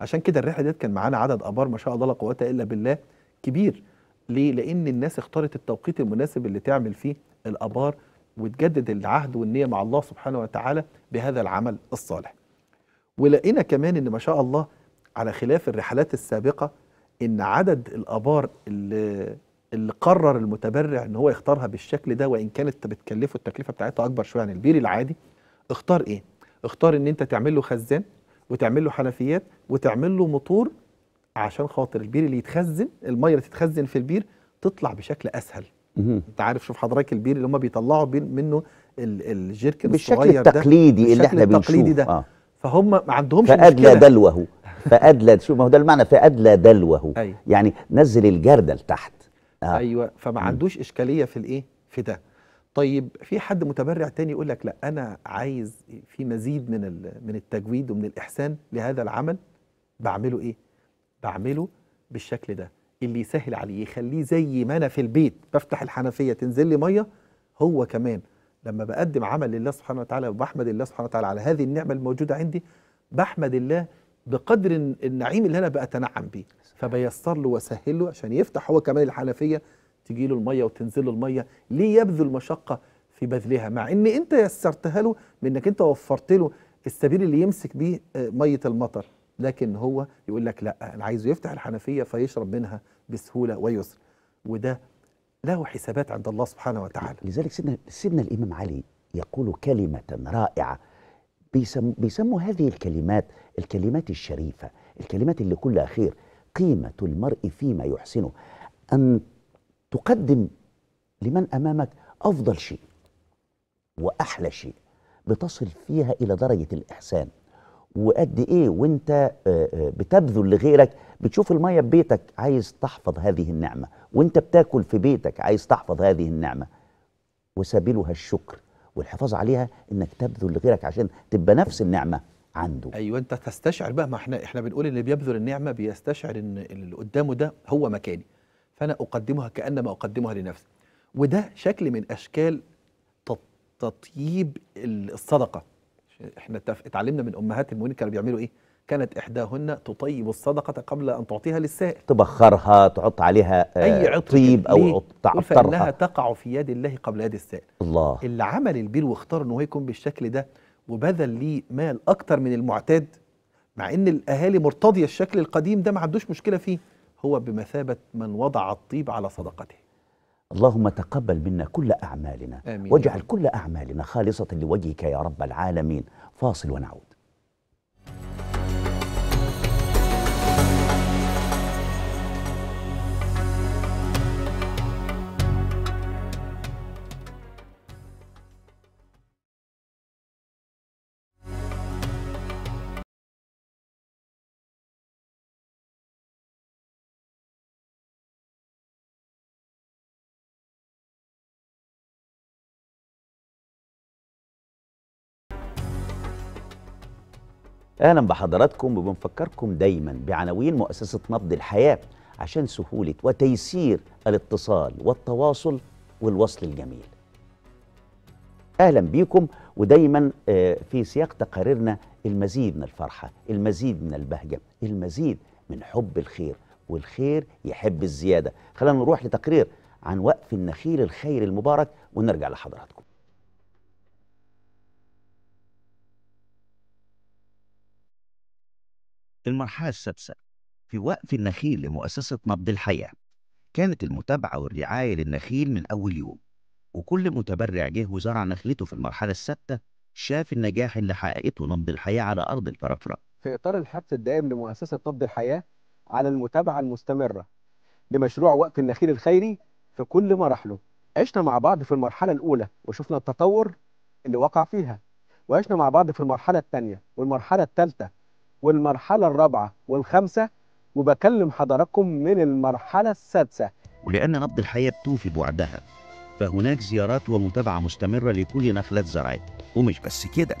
عشان كده الرحله ديت كان معانا عدد ابار ما شاء الله لا قوه الا بالله كبير ليه لان الناس اختارت التوقيت المناسب اللي تعمل فيه الابار وتجدد العهد والنيه مع الله سبحانه وتعالى بهذا العمل الصالح ولقينا كمان ان ما شاء الله على خلاف الرحلات السابقه ان عدد الابار اللي اللي قرر المتبرع ان هو يختارها بالشكل ده وان كانت بتكلفه التكلفه بتاعتها اكبر شويه عن البير العادي اختار ايه؟ اختار ان انت تعمل له خزان وتعمل له حنفيات وتعمل له موتور عشان خاطر البير اللي يتخزن الميه اللي تتخزن في البير تطلع بشكل اسهل انت عارف شوف حضرتك البير اللي هم بيطلعوا منه الجيركن الصغير ده التقليدي اللي احنا التقليدي بنشوفه ده آه. فهم ما عندهمش مشكله فأدلى دلوه <laughs> فأدلى شوف ما هو ده المعنى فأدلى دلوه أي. أيوه. يعني نزل الجردل تحت آه. ايوه فما عندوش اشكاليه في الايه في ده طيب في حد متبرع تاني يقول لك لا انا عايز في مزيد من من التجويد ومن الاحسان لهذا العمل بعمله ايه بعمله بالشكل ده اللي يسهل عليه يخليه زي ما انا في البيت بفتح الحنفيه تنزل لي ميه هو كمان لما بقدم عمل لله سبحانه وتعالى وبحمد الله سبحانه وتعالى على هذه النعمه الموجوده عندي بحمد الله بقدر النعيم اللي انا بتنعم بيه فبيسر له وسهل له عشان يفتح هو كمان الحنفيه تجي له الميه وتنزل له الميه ليه يبذل مشقه في بذلها مع ان انت يسرتها له بانك انت وفرت له السبيل اللي يمسك بيه آه، ميه المطر لكن هو يقول لك لا انا عايزه يفتح الحنفيه فيشرب منها بسهوله ويسر وده له حسابات عند الله سبحانه وتعالى لذلك سيدنا سيدنا الامام علي يقول كلمه رائعه بيسموا بيسموا هذه الكلمات الكلمات الشريفه الكلمات اللي كلها خير قيمة المرء فيما يحسنه أن تقدم لمن أمامك أفضل شيء وأحلى شيء بتصل فيها إلى درجة الإحسان وقد إيه وأنت آه، آه، بتبذل لغيرك بتشوف المية ببيتك عايز تحفظ هذه النعمة وأنت بتاكل في بيتك عايز تحفظ هذه النعمة وسبيلها الشكر والحفاظ عليها إنك تبذل لغيرك عشان تبقى نفس النعمة عنده ايوه انت تستشعر بقى ما احنا احنا بنقول اللي بيبذل النعمه بيستشعر ان اللي قدامه ده هو مكاني فانا اقدمها كانما اقدمها لنفسي وده شكل من اشكال تطيب الصدقه احنا اتعلمنا من امهات المؤمنين كانوا بيعملوا ايه كانت احداهن تطيب الصدقه قبل ان تعطيها للسائل تبخرها تحط عليها آه، اي عطر طيب او تعطرها فانها تقع في يد الله قبل يد السائل الله اللي عمل البير واختار انه يكون بالشكل ده وبذل ليه مال اكتر من المعتاد مع ان الاهالي مرتضيه الشكل القديم ده ما عندوش مشكله فيه هو بمثابه من وضع الطيب على صدقته اللهم تقبل منا كل اعمالنا آمين. واجعل كل اعمالنا خالصه لوجهك يا رب العالمين فاصل ونعود اهلا بحضراتكم وبنفكركم دايما بعناوين مؤسسه نبض الحياه عشان سهوله وتيسير الاتصال والتواصل والوصل الجميل. اهلا بيكم ودايما آه، في سياق تقاريرنا المزيد من الفرحه، المزيد من البهجه، المزيد من حب الخير والخير يحب الزياده. خلينا نروح لتقرير عن وقف النخيل الخير المبارك ونرجع لحضراتكم. المرحلة السادسة في وقف النخيل لمؤسسة نبض الحياة كانت المتابعة والرعاية للنخيل من أول يوم وكل متبرع جه وزرع نخلته في المرحلة السادسة شاف النجاح اللي حققته نبض الحياة على أرض الفرافرة في إطار الحث الدائم لمؤسسة نبض الحياة على المتابعة المستمرة لمشروع وقف النخيل الخيري في كل مراحله عشنا مع بعض في المرحلة الأولى وشفنا التطور اللي وقع فيها وعشنا مع بعض في المرحلة الثانية والمرحلة الثالثة والمرحلة الرابعة والخامسة وبكلم حضراتكم من المرحلة السادسة ولأن نبض الحياة بتوفي بوعدها فهناك زيارات ومتابعة مستمرة لكل نخلة زرعت ومش بس كده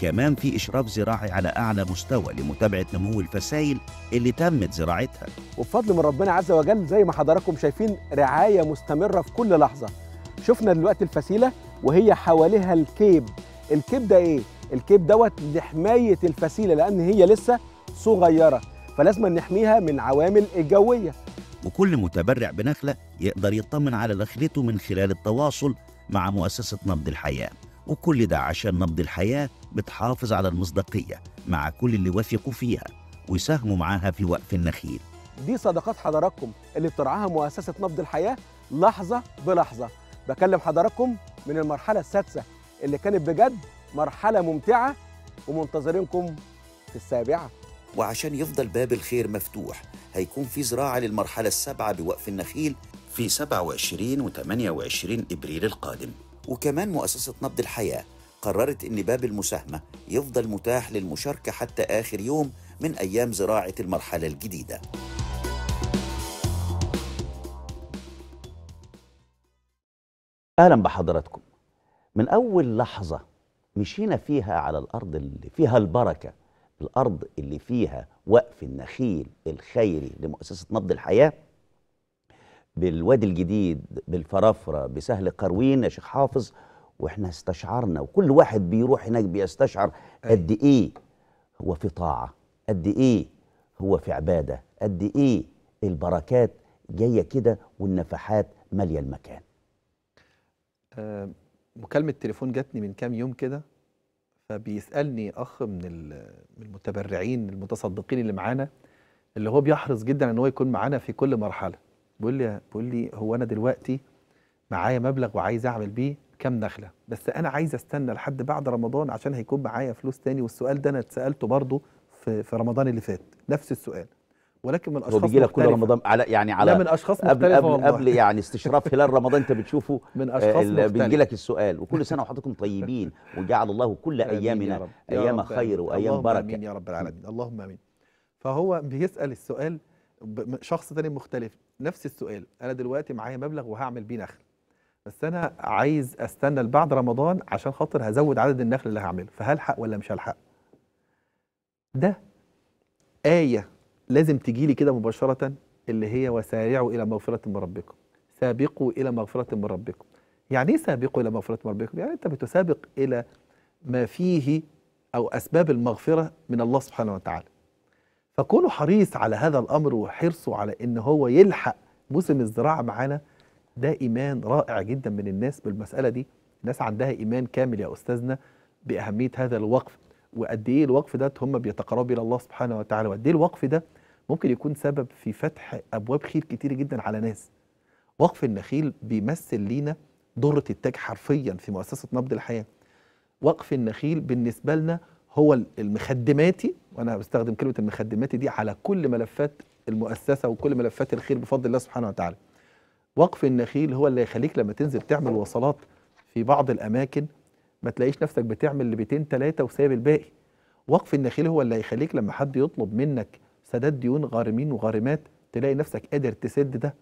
كمان في إشراف زراعي على أعلى مستوى لمتابعة نمو الفسائل اللي تمت زراعتها وبفضل من ربنا عز وجل زي ما حضراتكم شايفين رعاية مستمرة في كل لحظة شفنا دلوقتي الفسيلة وهي حواليها الكيب الكيب ده إيه؟ الكيب دوت لحمايه الفسيله لان هي لسه صغيره فلازم نحميها من عوامل الجويه وكل متبرع بنخله يقدر يطمن على نخلته من خلال التواصل مع مؤسسه نبض الحياه وكل ده عشان نبض الحياه بتحافظ على المصداقيه مع كل اللي وافقوا فيها ويساهموا معاها في وقف النخيل دي صداقات حضراتكم اللي بترعاها مؤسسه نبض الحياه لحظه بلحظه بكلم حضراتكم من المرحله السادسه اللي كانت بجد مرحله ممتعه ومنتظرينكم في السابعه وعشان يفضل باب الخير مفتوح هيكون في زراعه للمرحله السابعه بوقف النخيل في 27 و 28 ابريل القادم وكمان مؤسسه نبض الحياه قررت ان باب المساهمه يفضل متاح للمشاركه حتى اخر يوم من ايام زراعه المرحله الجديده اهلا بحضراتكم من اول لحظه مشينا فيها على الأرض اللي فيها البركة الأرض اللي فيها وقف النخيل الخيري لمؤسسة نبض الحياة بالوادي الجديد بالفرافرة بسهل قروين يا شيخ حافظ واحنا استشعرنا وكل واحد بيروح هناك بيستشعر قد ايه هو في طاعة قد ايه هو في عبادة قد ايه البركات جاية كده والنفحات مالية المكان أه مكالمه تليفون جاتني من كام يوم كده فبيسالني اخ من المتبرعين المتصدقين اللي معانا اللي هو بيحرص جدا ان هو يكون معانا في كل مرحله بيقول لي بيقول لي هو انا دلوقتي معايا مبلغ وعايز اعمل بيه كام نخله بس انا عايز استنى لحد بعد رمضان عشان هيكون معايا فلوس تاني والسؤال ده انا اتسالته برضه في رمضان اللي فات نفس السؤال ولكن من اشخاص بيجي لك كل رمضان على يعني على لا من اشخاص قبل قبل, قبل يعني استشراف هلال رمضان انت بتشوفه <laughs> من اشخاص آه، بيجي لك السؤال وكل سنه وحضراتكم طيبين وجعل الله كل ايامنا ايام خير وايام بركه امين يا رب العالمين اللهم امين فهو بيسال السؤال شخص تاني مختلف نفس السؤال انا دلوقتي معايا مبلغ وهعمل بيه نخل بس انا عايز استنى لبعد رمضان عشان خاطر هزود عدد النخل اللي هعمله فهلحق ولا مش هلحق ده ايه لازم تجي لي كده مباشرة اللي هي وسارعوا إلى مغفرة من ربكم سابقوا إلى مغفرة من ربكم يعني إيه سابقوا إلى مغفرة من ربكم؟ يعني أنت بتسابق إلى ما فيه أو أسباب المغفرة من الله سبحانه وتعالى فكونه حريص على هذا الأمر وحرصه على إن هو يلحق موسم الزراعة معانا ده إيمان رائع جدا من الناس بالمسألة دي الناس عندها إيمان كامل يا أستاذنا بأهمية هذا الوقف وقد إيه الوقف ده هم بيتقربوا إلى الله سبحانه وتعالى وقد إيه الوقف ده ممكن يكون سبب في فتح ابواب خير كتير جدا على ناس وقف النخيل بيمثل لينا ضرة التاج حرفيا في مؤسسة نبض الحياة وقف النخيل بالنسبة لنا هو المخدماتي وأنا بستخدم كلمة المخدماتي دي على كل ملفات المؤسسة وكل ملفات الخير بفضل الله سبحانه وتعالى وقف النخيل هو اللي يخليك لما تنزل تعمل وصلات في بعض الأماكن ما تلاقيش نفسك بتعمل لبيتين ثلاثة وسايب الباقي وقف النخيل هو اللي هيخليك لما حد يطلب منك سداد ديون غارمين وغارمات تلاقي نفسك قادر تسد ده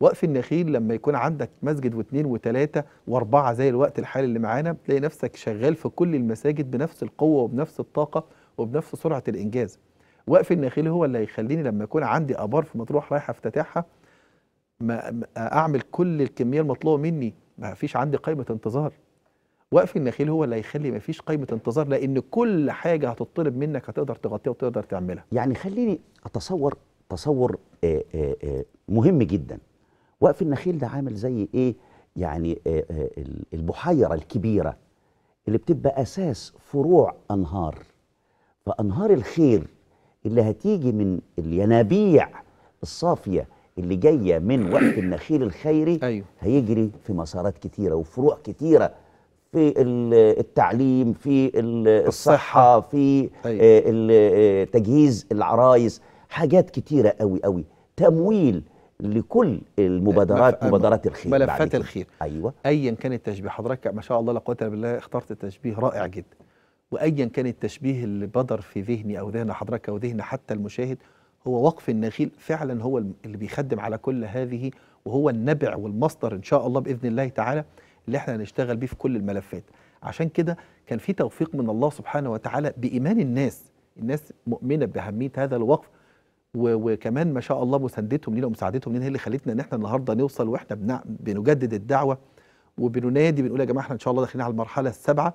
وقف النخيل لما يكون عندك مسجد واثنين وثلاثة واربعة زي الوقت الحالي اللي معانا تلاقي نفسك شغال في كل المساجد بنفس القوة وبنفس الطاقة وبنفس سرعة الإنجاز وقف النخيل هو اللي هيخليني لما يكون عندي آبار في مطروح رايح أفتتحها ما أعمل كل الكمية المطلوبة مني ما فيش عندي قائمة انتظار وقف النخيل هو اللي هيخلي مفيش قائمه انتظار لان كل حاجه هتطلب منك هتقدر تغطيها وتقدر تعملها يعني خليني اتصور تصور آآ آه، آآ آه، آه، مهم جدا وقف النخيل ده عامل زي ايه يعني البحيره الكبيره اللي بتبقى اساس فروع انهار فانهار الخير اللي هتيجي من الينابيع الصافيه اللي جايه من وقف النخيل الخيري أيوه. هيجري في مسارات كتيره وفروع كتيره في التعليم في الصحة في أيوة. تجهيز العرايس حاجات كتيرة قوي قوي تمويل لكل المبادرات مبادرات الخير ملفات الخير ايوه ايا كان التشبيه حضرتك ما شاء الله لا قوه الا بالله اخترت تشبيه رائع جدا وايا كان التشبيه اللي بدر في ذهني او ذهن حضرتك او ذهن حتى المشاهد هو وقف النخيل فعلا هو اللي بيخدم على كل هذه وهو النبع والمصدر ان شاء الله باذن الله تعالى اللي احنا هنشتغل بيه في كل الملفات عشان كده كان في توفيق من الله سبحانه وتعالى بإيمان الناس الناس مؤمنة بأهمية هذا الوقف وكمان ما شاء الله مساندتهم لينا ومساعدتهم لينا هي اللي خلتنا ان احنا النهارده نوصل واحنا بنع... بنجدد الدعوه وبننادي بنقول يا جماعه احنا ان شاء الله داخلين على المرحله السابعه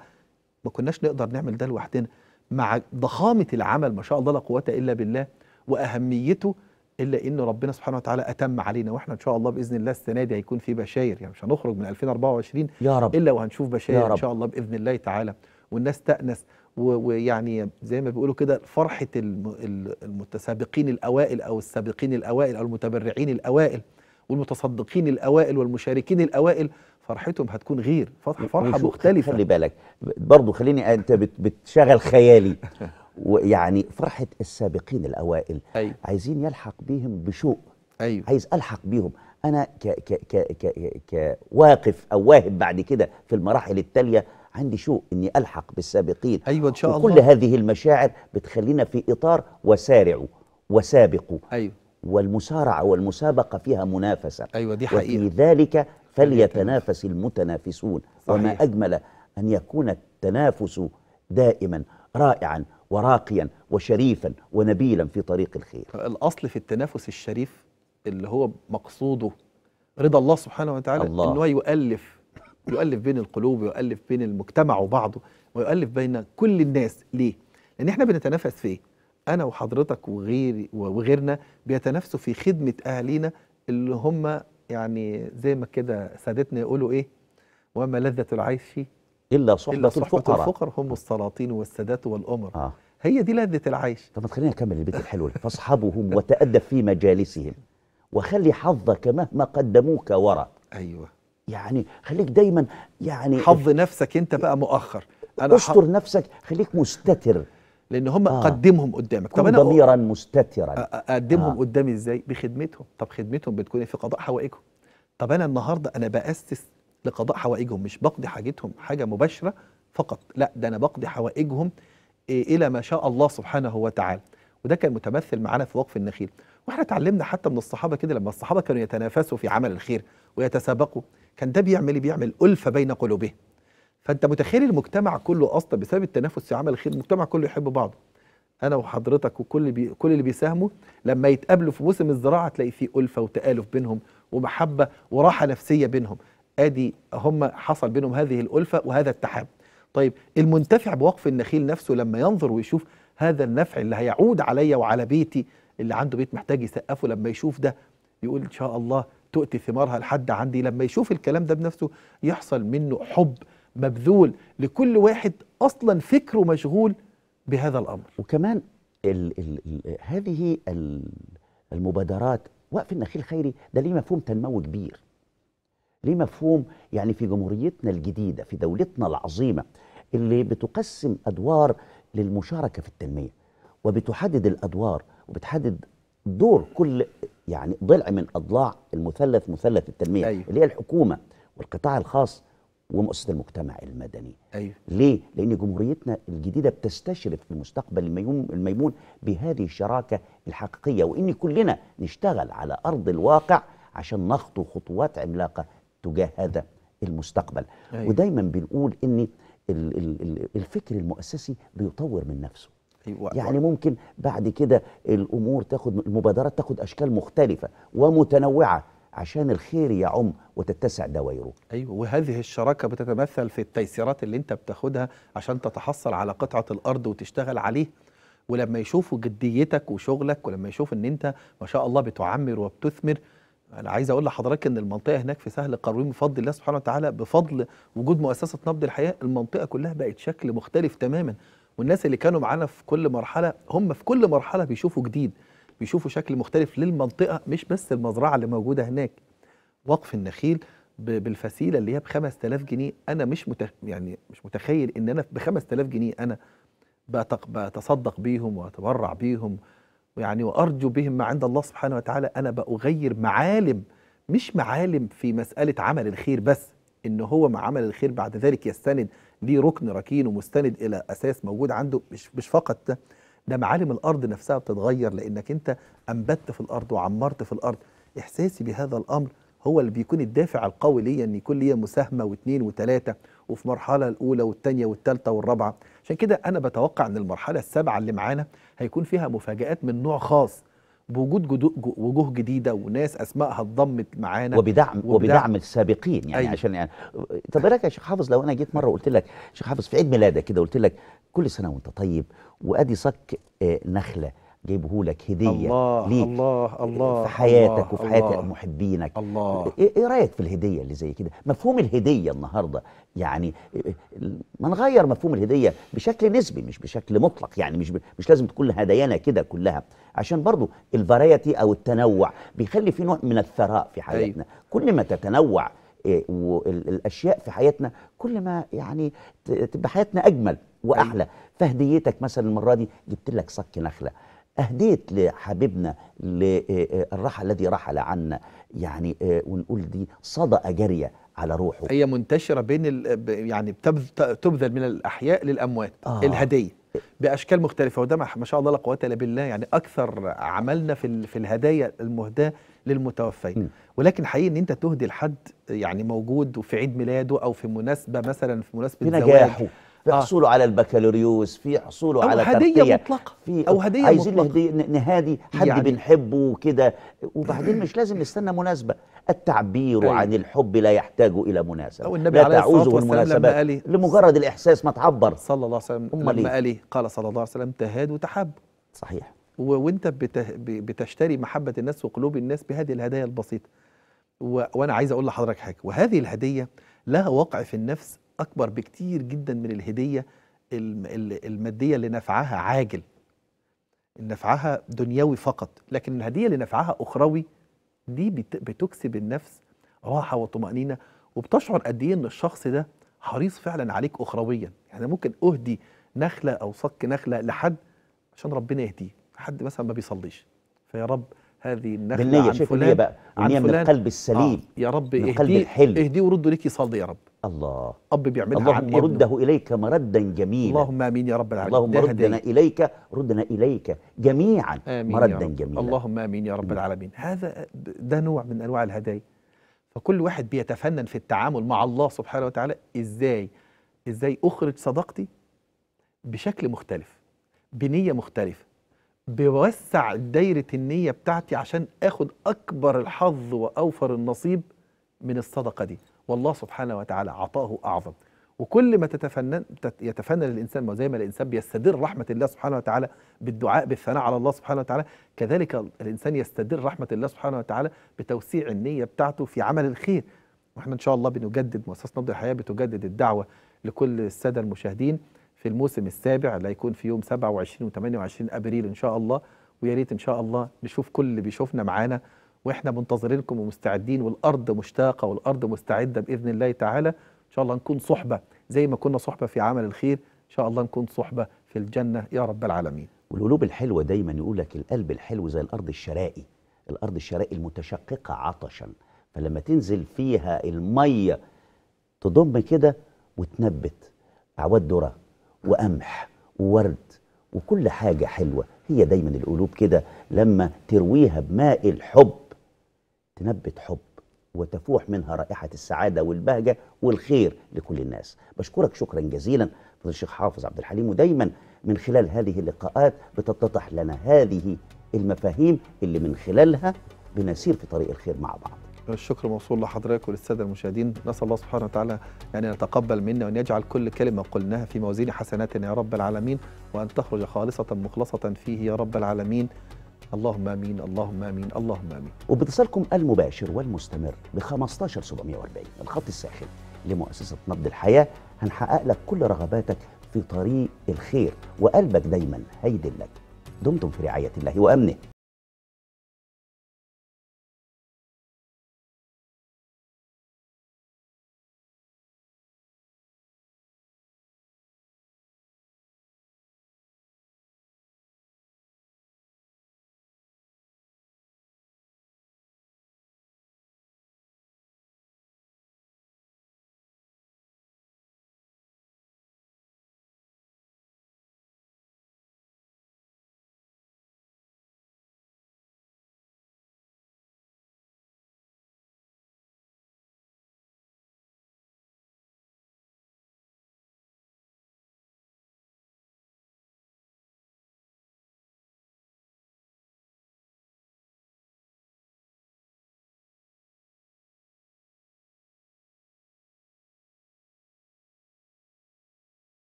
ما كناش نقدر نعمل ده لوحدنا مع ضخامه العمل ما شاء الله لا قوه الا بالله واهميته الا ان ربنا سبحانه وتعالى اتم علينا واحنا ان شاء الله باذن الله السنه دي هيكون في بشاير يعني مش هنخرج من 2024 يا رب الا وهنشوف بشاير يا رب. ان شاء الله باذن الله تعالى والناس تأنس ويعني زي ما بيقولوا كده فرحه المتسابقين الاوائل او السابقين الاوائل او المتبرعين الاوائل والمتصدقين الاوائل والمشاركين الاوائل فرحتهم هتكون غير فرحه مختلفه خلي بالك برضه خليني انت بتشغل خيالي <laughs> ويعني فرحه السابقين الاوائل أيوة. عايزين يلحق بيهم بشوق أيوة. عايز الحق بيهم انا ك ك ك ك كواقف او واهب بعد كده في المراحل التاليه عندي شوق اني الحق بالسابقين ايوه ان شاء وكل الله وكل هذه المشاعر بتخلينا في اطار وسارعوا وسابقوا ايوه والمسارعه والمسابقه فيها منافسه ايوه دي حقيقه وفي ذلك فليتنافس المتنافسون صحيح. وما اجمل ان يكون التنافس دائما رائعا وراقيا وشريفا ونبيلا في طريق الخير الأصل في التنافس الشريف اللي هو مقصوده رضا الله سبحانه وتعالى الله. إن هو يؤلف يؤلف بين القلوب ويؤلف بين المجتمع وبعضه ويؤلف بين كل الناس ليه؟ لأن احنا بنتنافس في ايه؟ أنا وحضرتك وغيري وغيرنا بيتنافسوا في خدمة أهالينا اللي هم يعني زي ما كده سادتنا يقولوا إيه؟ وما لذة العيش إلا صحبة, إلا صحبة الفقراء الفقر هم السلاطين والسادات والأمر آه. هي دي لذة العيش طب ما تخلينا نكمل البيت الحلو فاصحبهم وتأدب في مجالسهم وخلي حظك مهما قدموك ورا أيوة يعني خليك دايما يعني حظ نفسك انت بقى مؤخر انا استر حظ... نفسك خليك مستتر لان هم آه. قدمهم قدامك طب انا ضميرا مستترا اقدمهم آه. قدامي ازاي بخدمتهم طب خدمتهم بتكون إيه؟ في قضاء حوائجهم طب انا النهارده انا باسس لقضاء حوائجهم مش بقضي حاجتهم حاجة مباشرة فقط لا ده أنا بقضي حوائجهم آه، إلى ما شاء الله سبحانه وتعالى وده كان متمثل معانا في وقف النخيل واحنا اتعلمنا حتى من الصحابه كده لما الصحابه كانوا يتنافسوا في عمل الخير ويتسابقوا كان ده بيعمل ايه بيعمل الفه بين قلوبهم فانت متخيل المجتمع كله اصلا بسبب التنافس في عمل الخير المجتمع كله يحب بعضه انا وحضرتك وكل بي كل اللي بيساهموا لما يتقابلوا في موسم الزراعه تلاقي فيه الفه وتالف بينهم ومحبه وراحه نفسيه بينهم ادي هم حصل بينهم هذه الالفه وهذا التحاب طيب المنتفع بوقف النخيل نفسه لما ينظر ويشوف هذا النفع اللي هيعود عليا وعلى بيتي اللي عنده بيت محتاج يسقفه لما يشوف ده يقول ان شاء الله تؤتي ثمارها لحد عندي لما يشوف الكلام ده بنفسه يحصل منه حب مبذول لكل واحد اصلا فكره مشغول بهذا الامر وكمان الـ الـ الـ هذه المبادرات وقف النخيل خيري ده ليه مفهوم تنموي كبير ليه مفهوم يعني في جمهوريتنا الجديدة في دولتنا العظيمة اللي بتقسم أدوار للمشاركة في التنمية وبتحدد الأدوار وبتحدد دور كل يعني ضلع من أضلاع المثلث مثلث التنمية أيوه. اللي هي الحكومة والقطاع الخاص ومؤسسة المجتمع المدني أيوه. ليه؟ لأن جمهوريتنا الجديدة بتستشرف المستقبل الميمون, الميمون بهذه الشراكة الحقيقية وإن كلنا نشتغل على أرض الواقع عشان نخطو خطوات عملاقة تجاه هذا المستقبل أيوة. ودايما بنقول ان الفكر المؤسسي بيطور من نفسه أيوة. يعني ممكن بعد كده الامور تاخد المبادرات تاخد اشكال مختلفه ومتنوعه عشان الخير يعم وتتسع دوائره ايوه وهذه الشراكه بتتمثل في التيسيرات اللي انت بتاخدها عشان تتحصل على قطعه الارض وتشتغل عليه ولما يشوفوا جديتك وشغلك ولما يشوف ان انت ما شاء الله بتعمر وبتثمر انا عايز اقول لحضرتك ان المنطقه هناك في سهل قرويم بفضل الله سبحانه وتعالى بفضل وجود مؤسسه نبض الحياه المنطقه كلها بقت شكل مختلف تماما والناس اللي كانوا معانا في كل مرحله هم في كل مرحله بيشوفوا جديد بيشوفوا شكل مختلف للمنطقه مش بس المزرعه اللي موجوده هناك وقف النخيل بالفسيله اللي هي ب 5000 جنيه انا مش متخ... يعني مش متخيل ان انا ب 5000 جنيه انا بتصدق بيهم واتبرع بيهم يعني وأرجو بهم ما عند الله سبحانه وتعالى أنا بأغير معالم مش معالم في مسألة عمل الخير بس إن هو مع عمل الخير بعد ذلك يستند ليه ركن ركين ومستند إلى أساس موجود عنده مش, مش فقط ده ده معالم الأرض نفسها بتتغير لأنك أنت أنبتت في الأرض وعمرت في الأرض إحساسي بهذا الأمر هو اللي بيكون الدافع القوي ليا ان يكون ليا مساهمه واثنين وثلاثه وفي مرحله الاولى والثانيه والثالثه والرابعه عشان كده انا بتوقع ان المرحله السابعه اللي معانا هيكون فيها مفاجات من نوع خاص بوجود وجوه جديده وناس اسمائها اتضمت معانا وبدعم, وبدعم السابقين يعني أيوة. عشان يعني طب بالك إيه يا شيخ حافظ لو انا جيت مره وقلت لك شيخ حافظ في عيد ميلادك كده قلت لك كل سنه وانت طيب وادي صك آه، نخله جايبه لك هديه الله ليك الله الله في حياتك الله وفي حياه محبينك الله إيه،, ايه رايك في الهديه اللي زي كده مفهوم الهديه النهارده يعني ما نغير مفهوم الهديه بشكل نسبي مش بشكل مطلق يعني مش مش لازم تكون هدايانا كده كلها عشان برضو الفرايتي او التنوع بيخلي في نوع من الثراء في أيوه. حياتنا أيوه. كل ما تتنوع إيه، والاشياء في حياتنا كل ما يعني تبقى حياتنا اجمل واحلى أيوه. فهديتك مثلا المره دي جبت لك صك نخله أهديت لحبيبنا للرحل آه، آه، الذي رحل عنا يعني آه، ونقول دي صدقة جارية على روحه هي منتشرة بين يعني تبذل من الأحياء للأموات آه. الهدية باشكال مختلفه وده ما شاء الله لا قوه الا بالله يعني اكثر عملنا في في الهدايا المهداه للمتوفين ولكن حقيقي ان انت تهدي لحد يعني موجود وفي عيد ميلاده او في مناسبه مثلا في مناسبه زواج في آه. حصوله آه. على البكالوريوس في حصوله أو على هدية مطلقة في أو هدية مطلقة عايزين نهادي حد يعني. بنحبه وكده وبعدين مش لازم نستنى مناسبة التعبير أي. أيوة. عن الحب لا يحتاج إلى مناسبة أو النبي لا عليه تعوزه المناسبات لمجرد الإحساس ما تعبر صلى الله عليه وسلم إيه؟ لما ليه؟ قال قال صلى الله عليه وسلم تهاد وتحب صحيح وانت بته... بتشتري محبة الناس وقلوب الناس بهذه الهدايا البسيطة و... وانا عايز اقول لحضرتك حاجه وهذه الهديه لها وقع في النفس اكبر بكتير جدا من الهديه الماديه اللي نفعها عاجل نفعها دنيوي فقط لكن الهديه اللي نفعها اخروي دي بتكسب النفس راحه وطمانينه وبتشعر قد ايه ان الشخص ده حريص فعلا عليك اخرويا يعني ممكن اهدي نخله او صك نخله لحد عشان ربنا يهديه حد مثلا ما بيصليش فيا رب هذه النخله بالنية عن فلان بقى عن فلان من القلب السليم آه يا رب اهديه اهديه ورده ليك يصلي يا رب الله اب بيعملها اللهم عن ابنه. اليك مردا جميلا اللهم امين يا رب العالمين اللهم ردنا اليك ردنا اليك جميعا آمين مردا جميلا اللهم امين يا رب العالمين هذا ده نوع من انواع الهدايا فكل واحد بيتفنن في التعامل مع الله سبحانه وتعالى ازاي ازاي اخرج صدقتي بشكل مختلف بنيه مختلفه بوسع دايره النيه بتاعتي عشان اخد اكبر الحظ واوفر النصيب من الصدقه دي والله سبحانه وتعالى عطاه أعظم وكل ما تتفنن يتفنن الانسان زي ما الانسان بيستدر رحمه الله سبحانه وتعالى بالدعاء بالثناء على الله سبحانه وتعالى كذلك الانسان يستدر رحمه الله سبحانه وتعالى بتوسيع النيه بتاعته في عمل الخير واحنا ان شاء الله بنجدد مؤسسه نبض الحياه بتجدد الدعوه لكل الساده المشاهدين في الموسم السابع اللي هيكون في يوم 27 و28 ابريل ان شاء الله ويا ريت ان شاء الله نشوف كل اللي بيشوفنا معانا واحنا منتظرينكم ومستعدين والارض مشتاقه والارض مستعده باذن الله تعالى ان شاء الله نكون صحبه زي ما كنا صحبه في عمل الخير ان شاء الله نكون صحبه في الجنه يا رب العالمين والقلوب الحلوه دايما يقول لك القلب الحلو زي الارض الشرائي الارض الشرائي المتشققه عطشا فلما تنزل فيها الميه تضم كده وتنبت اعواد ذره وقمح وورد وكل حاجه حلوه هي دايما القلوب كده لما ترويها بماء الحب تنبت حب وتفوح منها رائحة السعادة والبهجة والخير لكل الناس بشكرك شكرا جزيلا فضل الشيخ حافظ عبد الحليم ودايما من خلال هذه اللقاءات بتتضح لنا هذه المفاهيم اللي من خلالها بنسير في طريق الخير مع بعض الشكر موصول لحضرتك وللساده المشاهدين نسال الله سبحانه وتعالى يعني ان يتقبل منا وان يجعل كل كلمه قلناها في موازين حسناتنا يا رب العالمين وان تخرج خالصه مخلصه فيه يا رب العالمين اللهم امين اللهم امين اللهم امين وباتصالكم المباشر والمستمر ب 15740 الخط الساخن لمؤسسه نبض الحياه هنحقق لك كل رغباتك في طريق الخير وقلبك دايما هيدلك دمتم في رعايه الله وامنه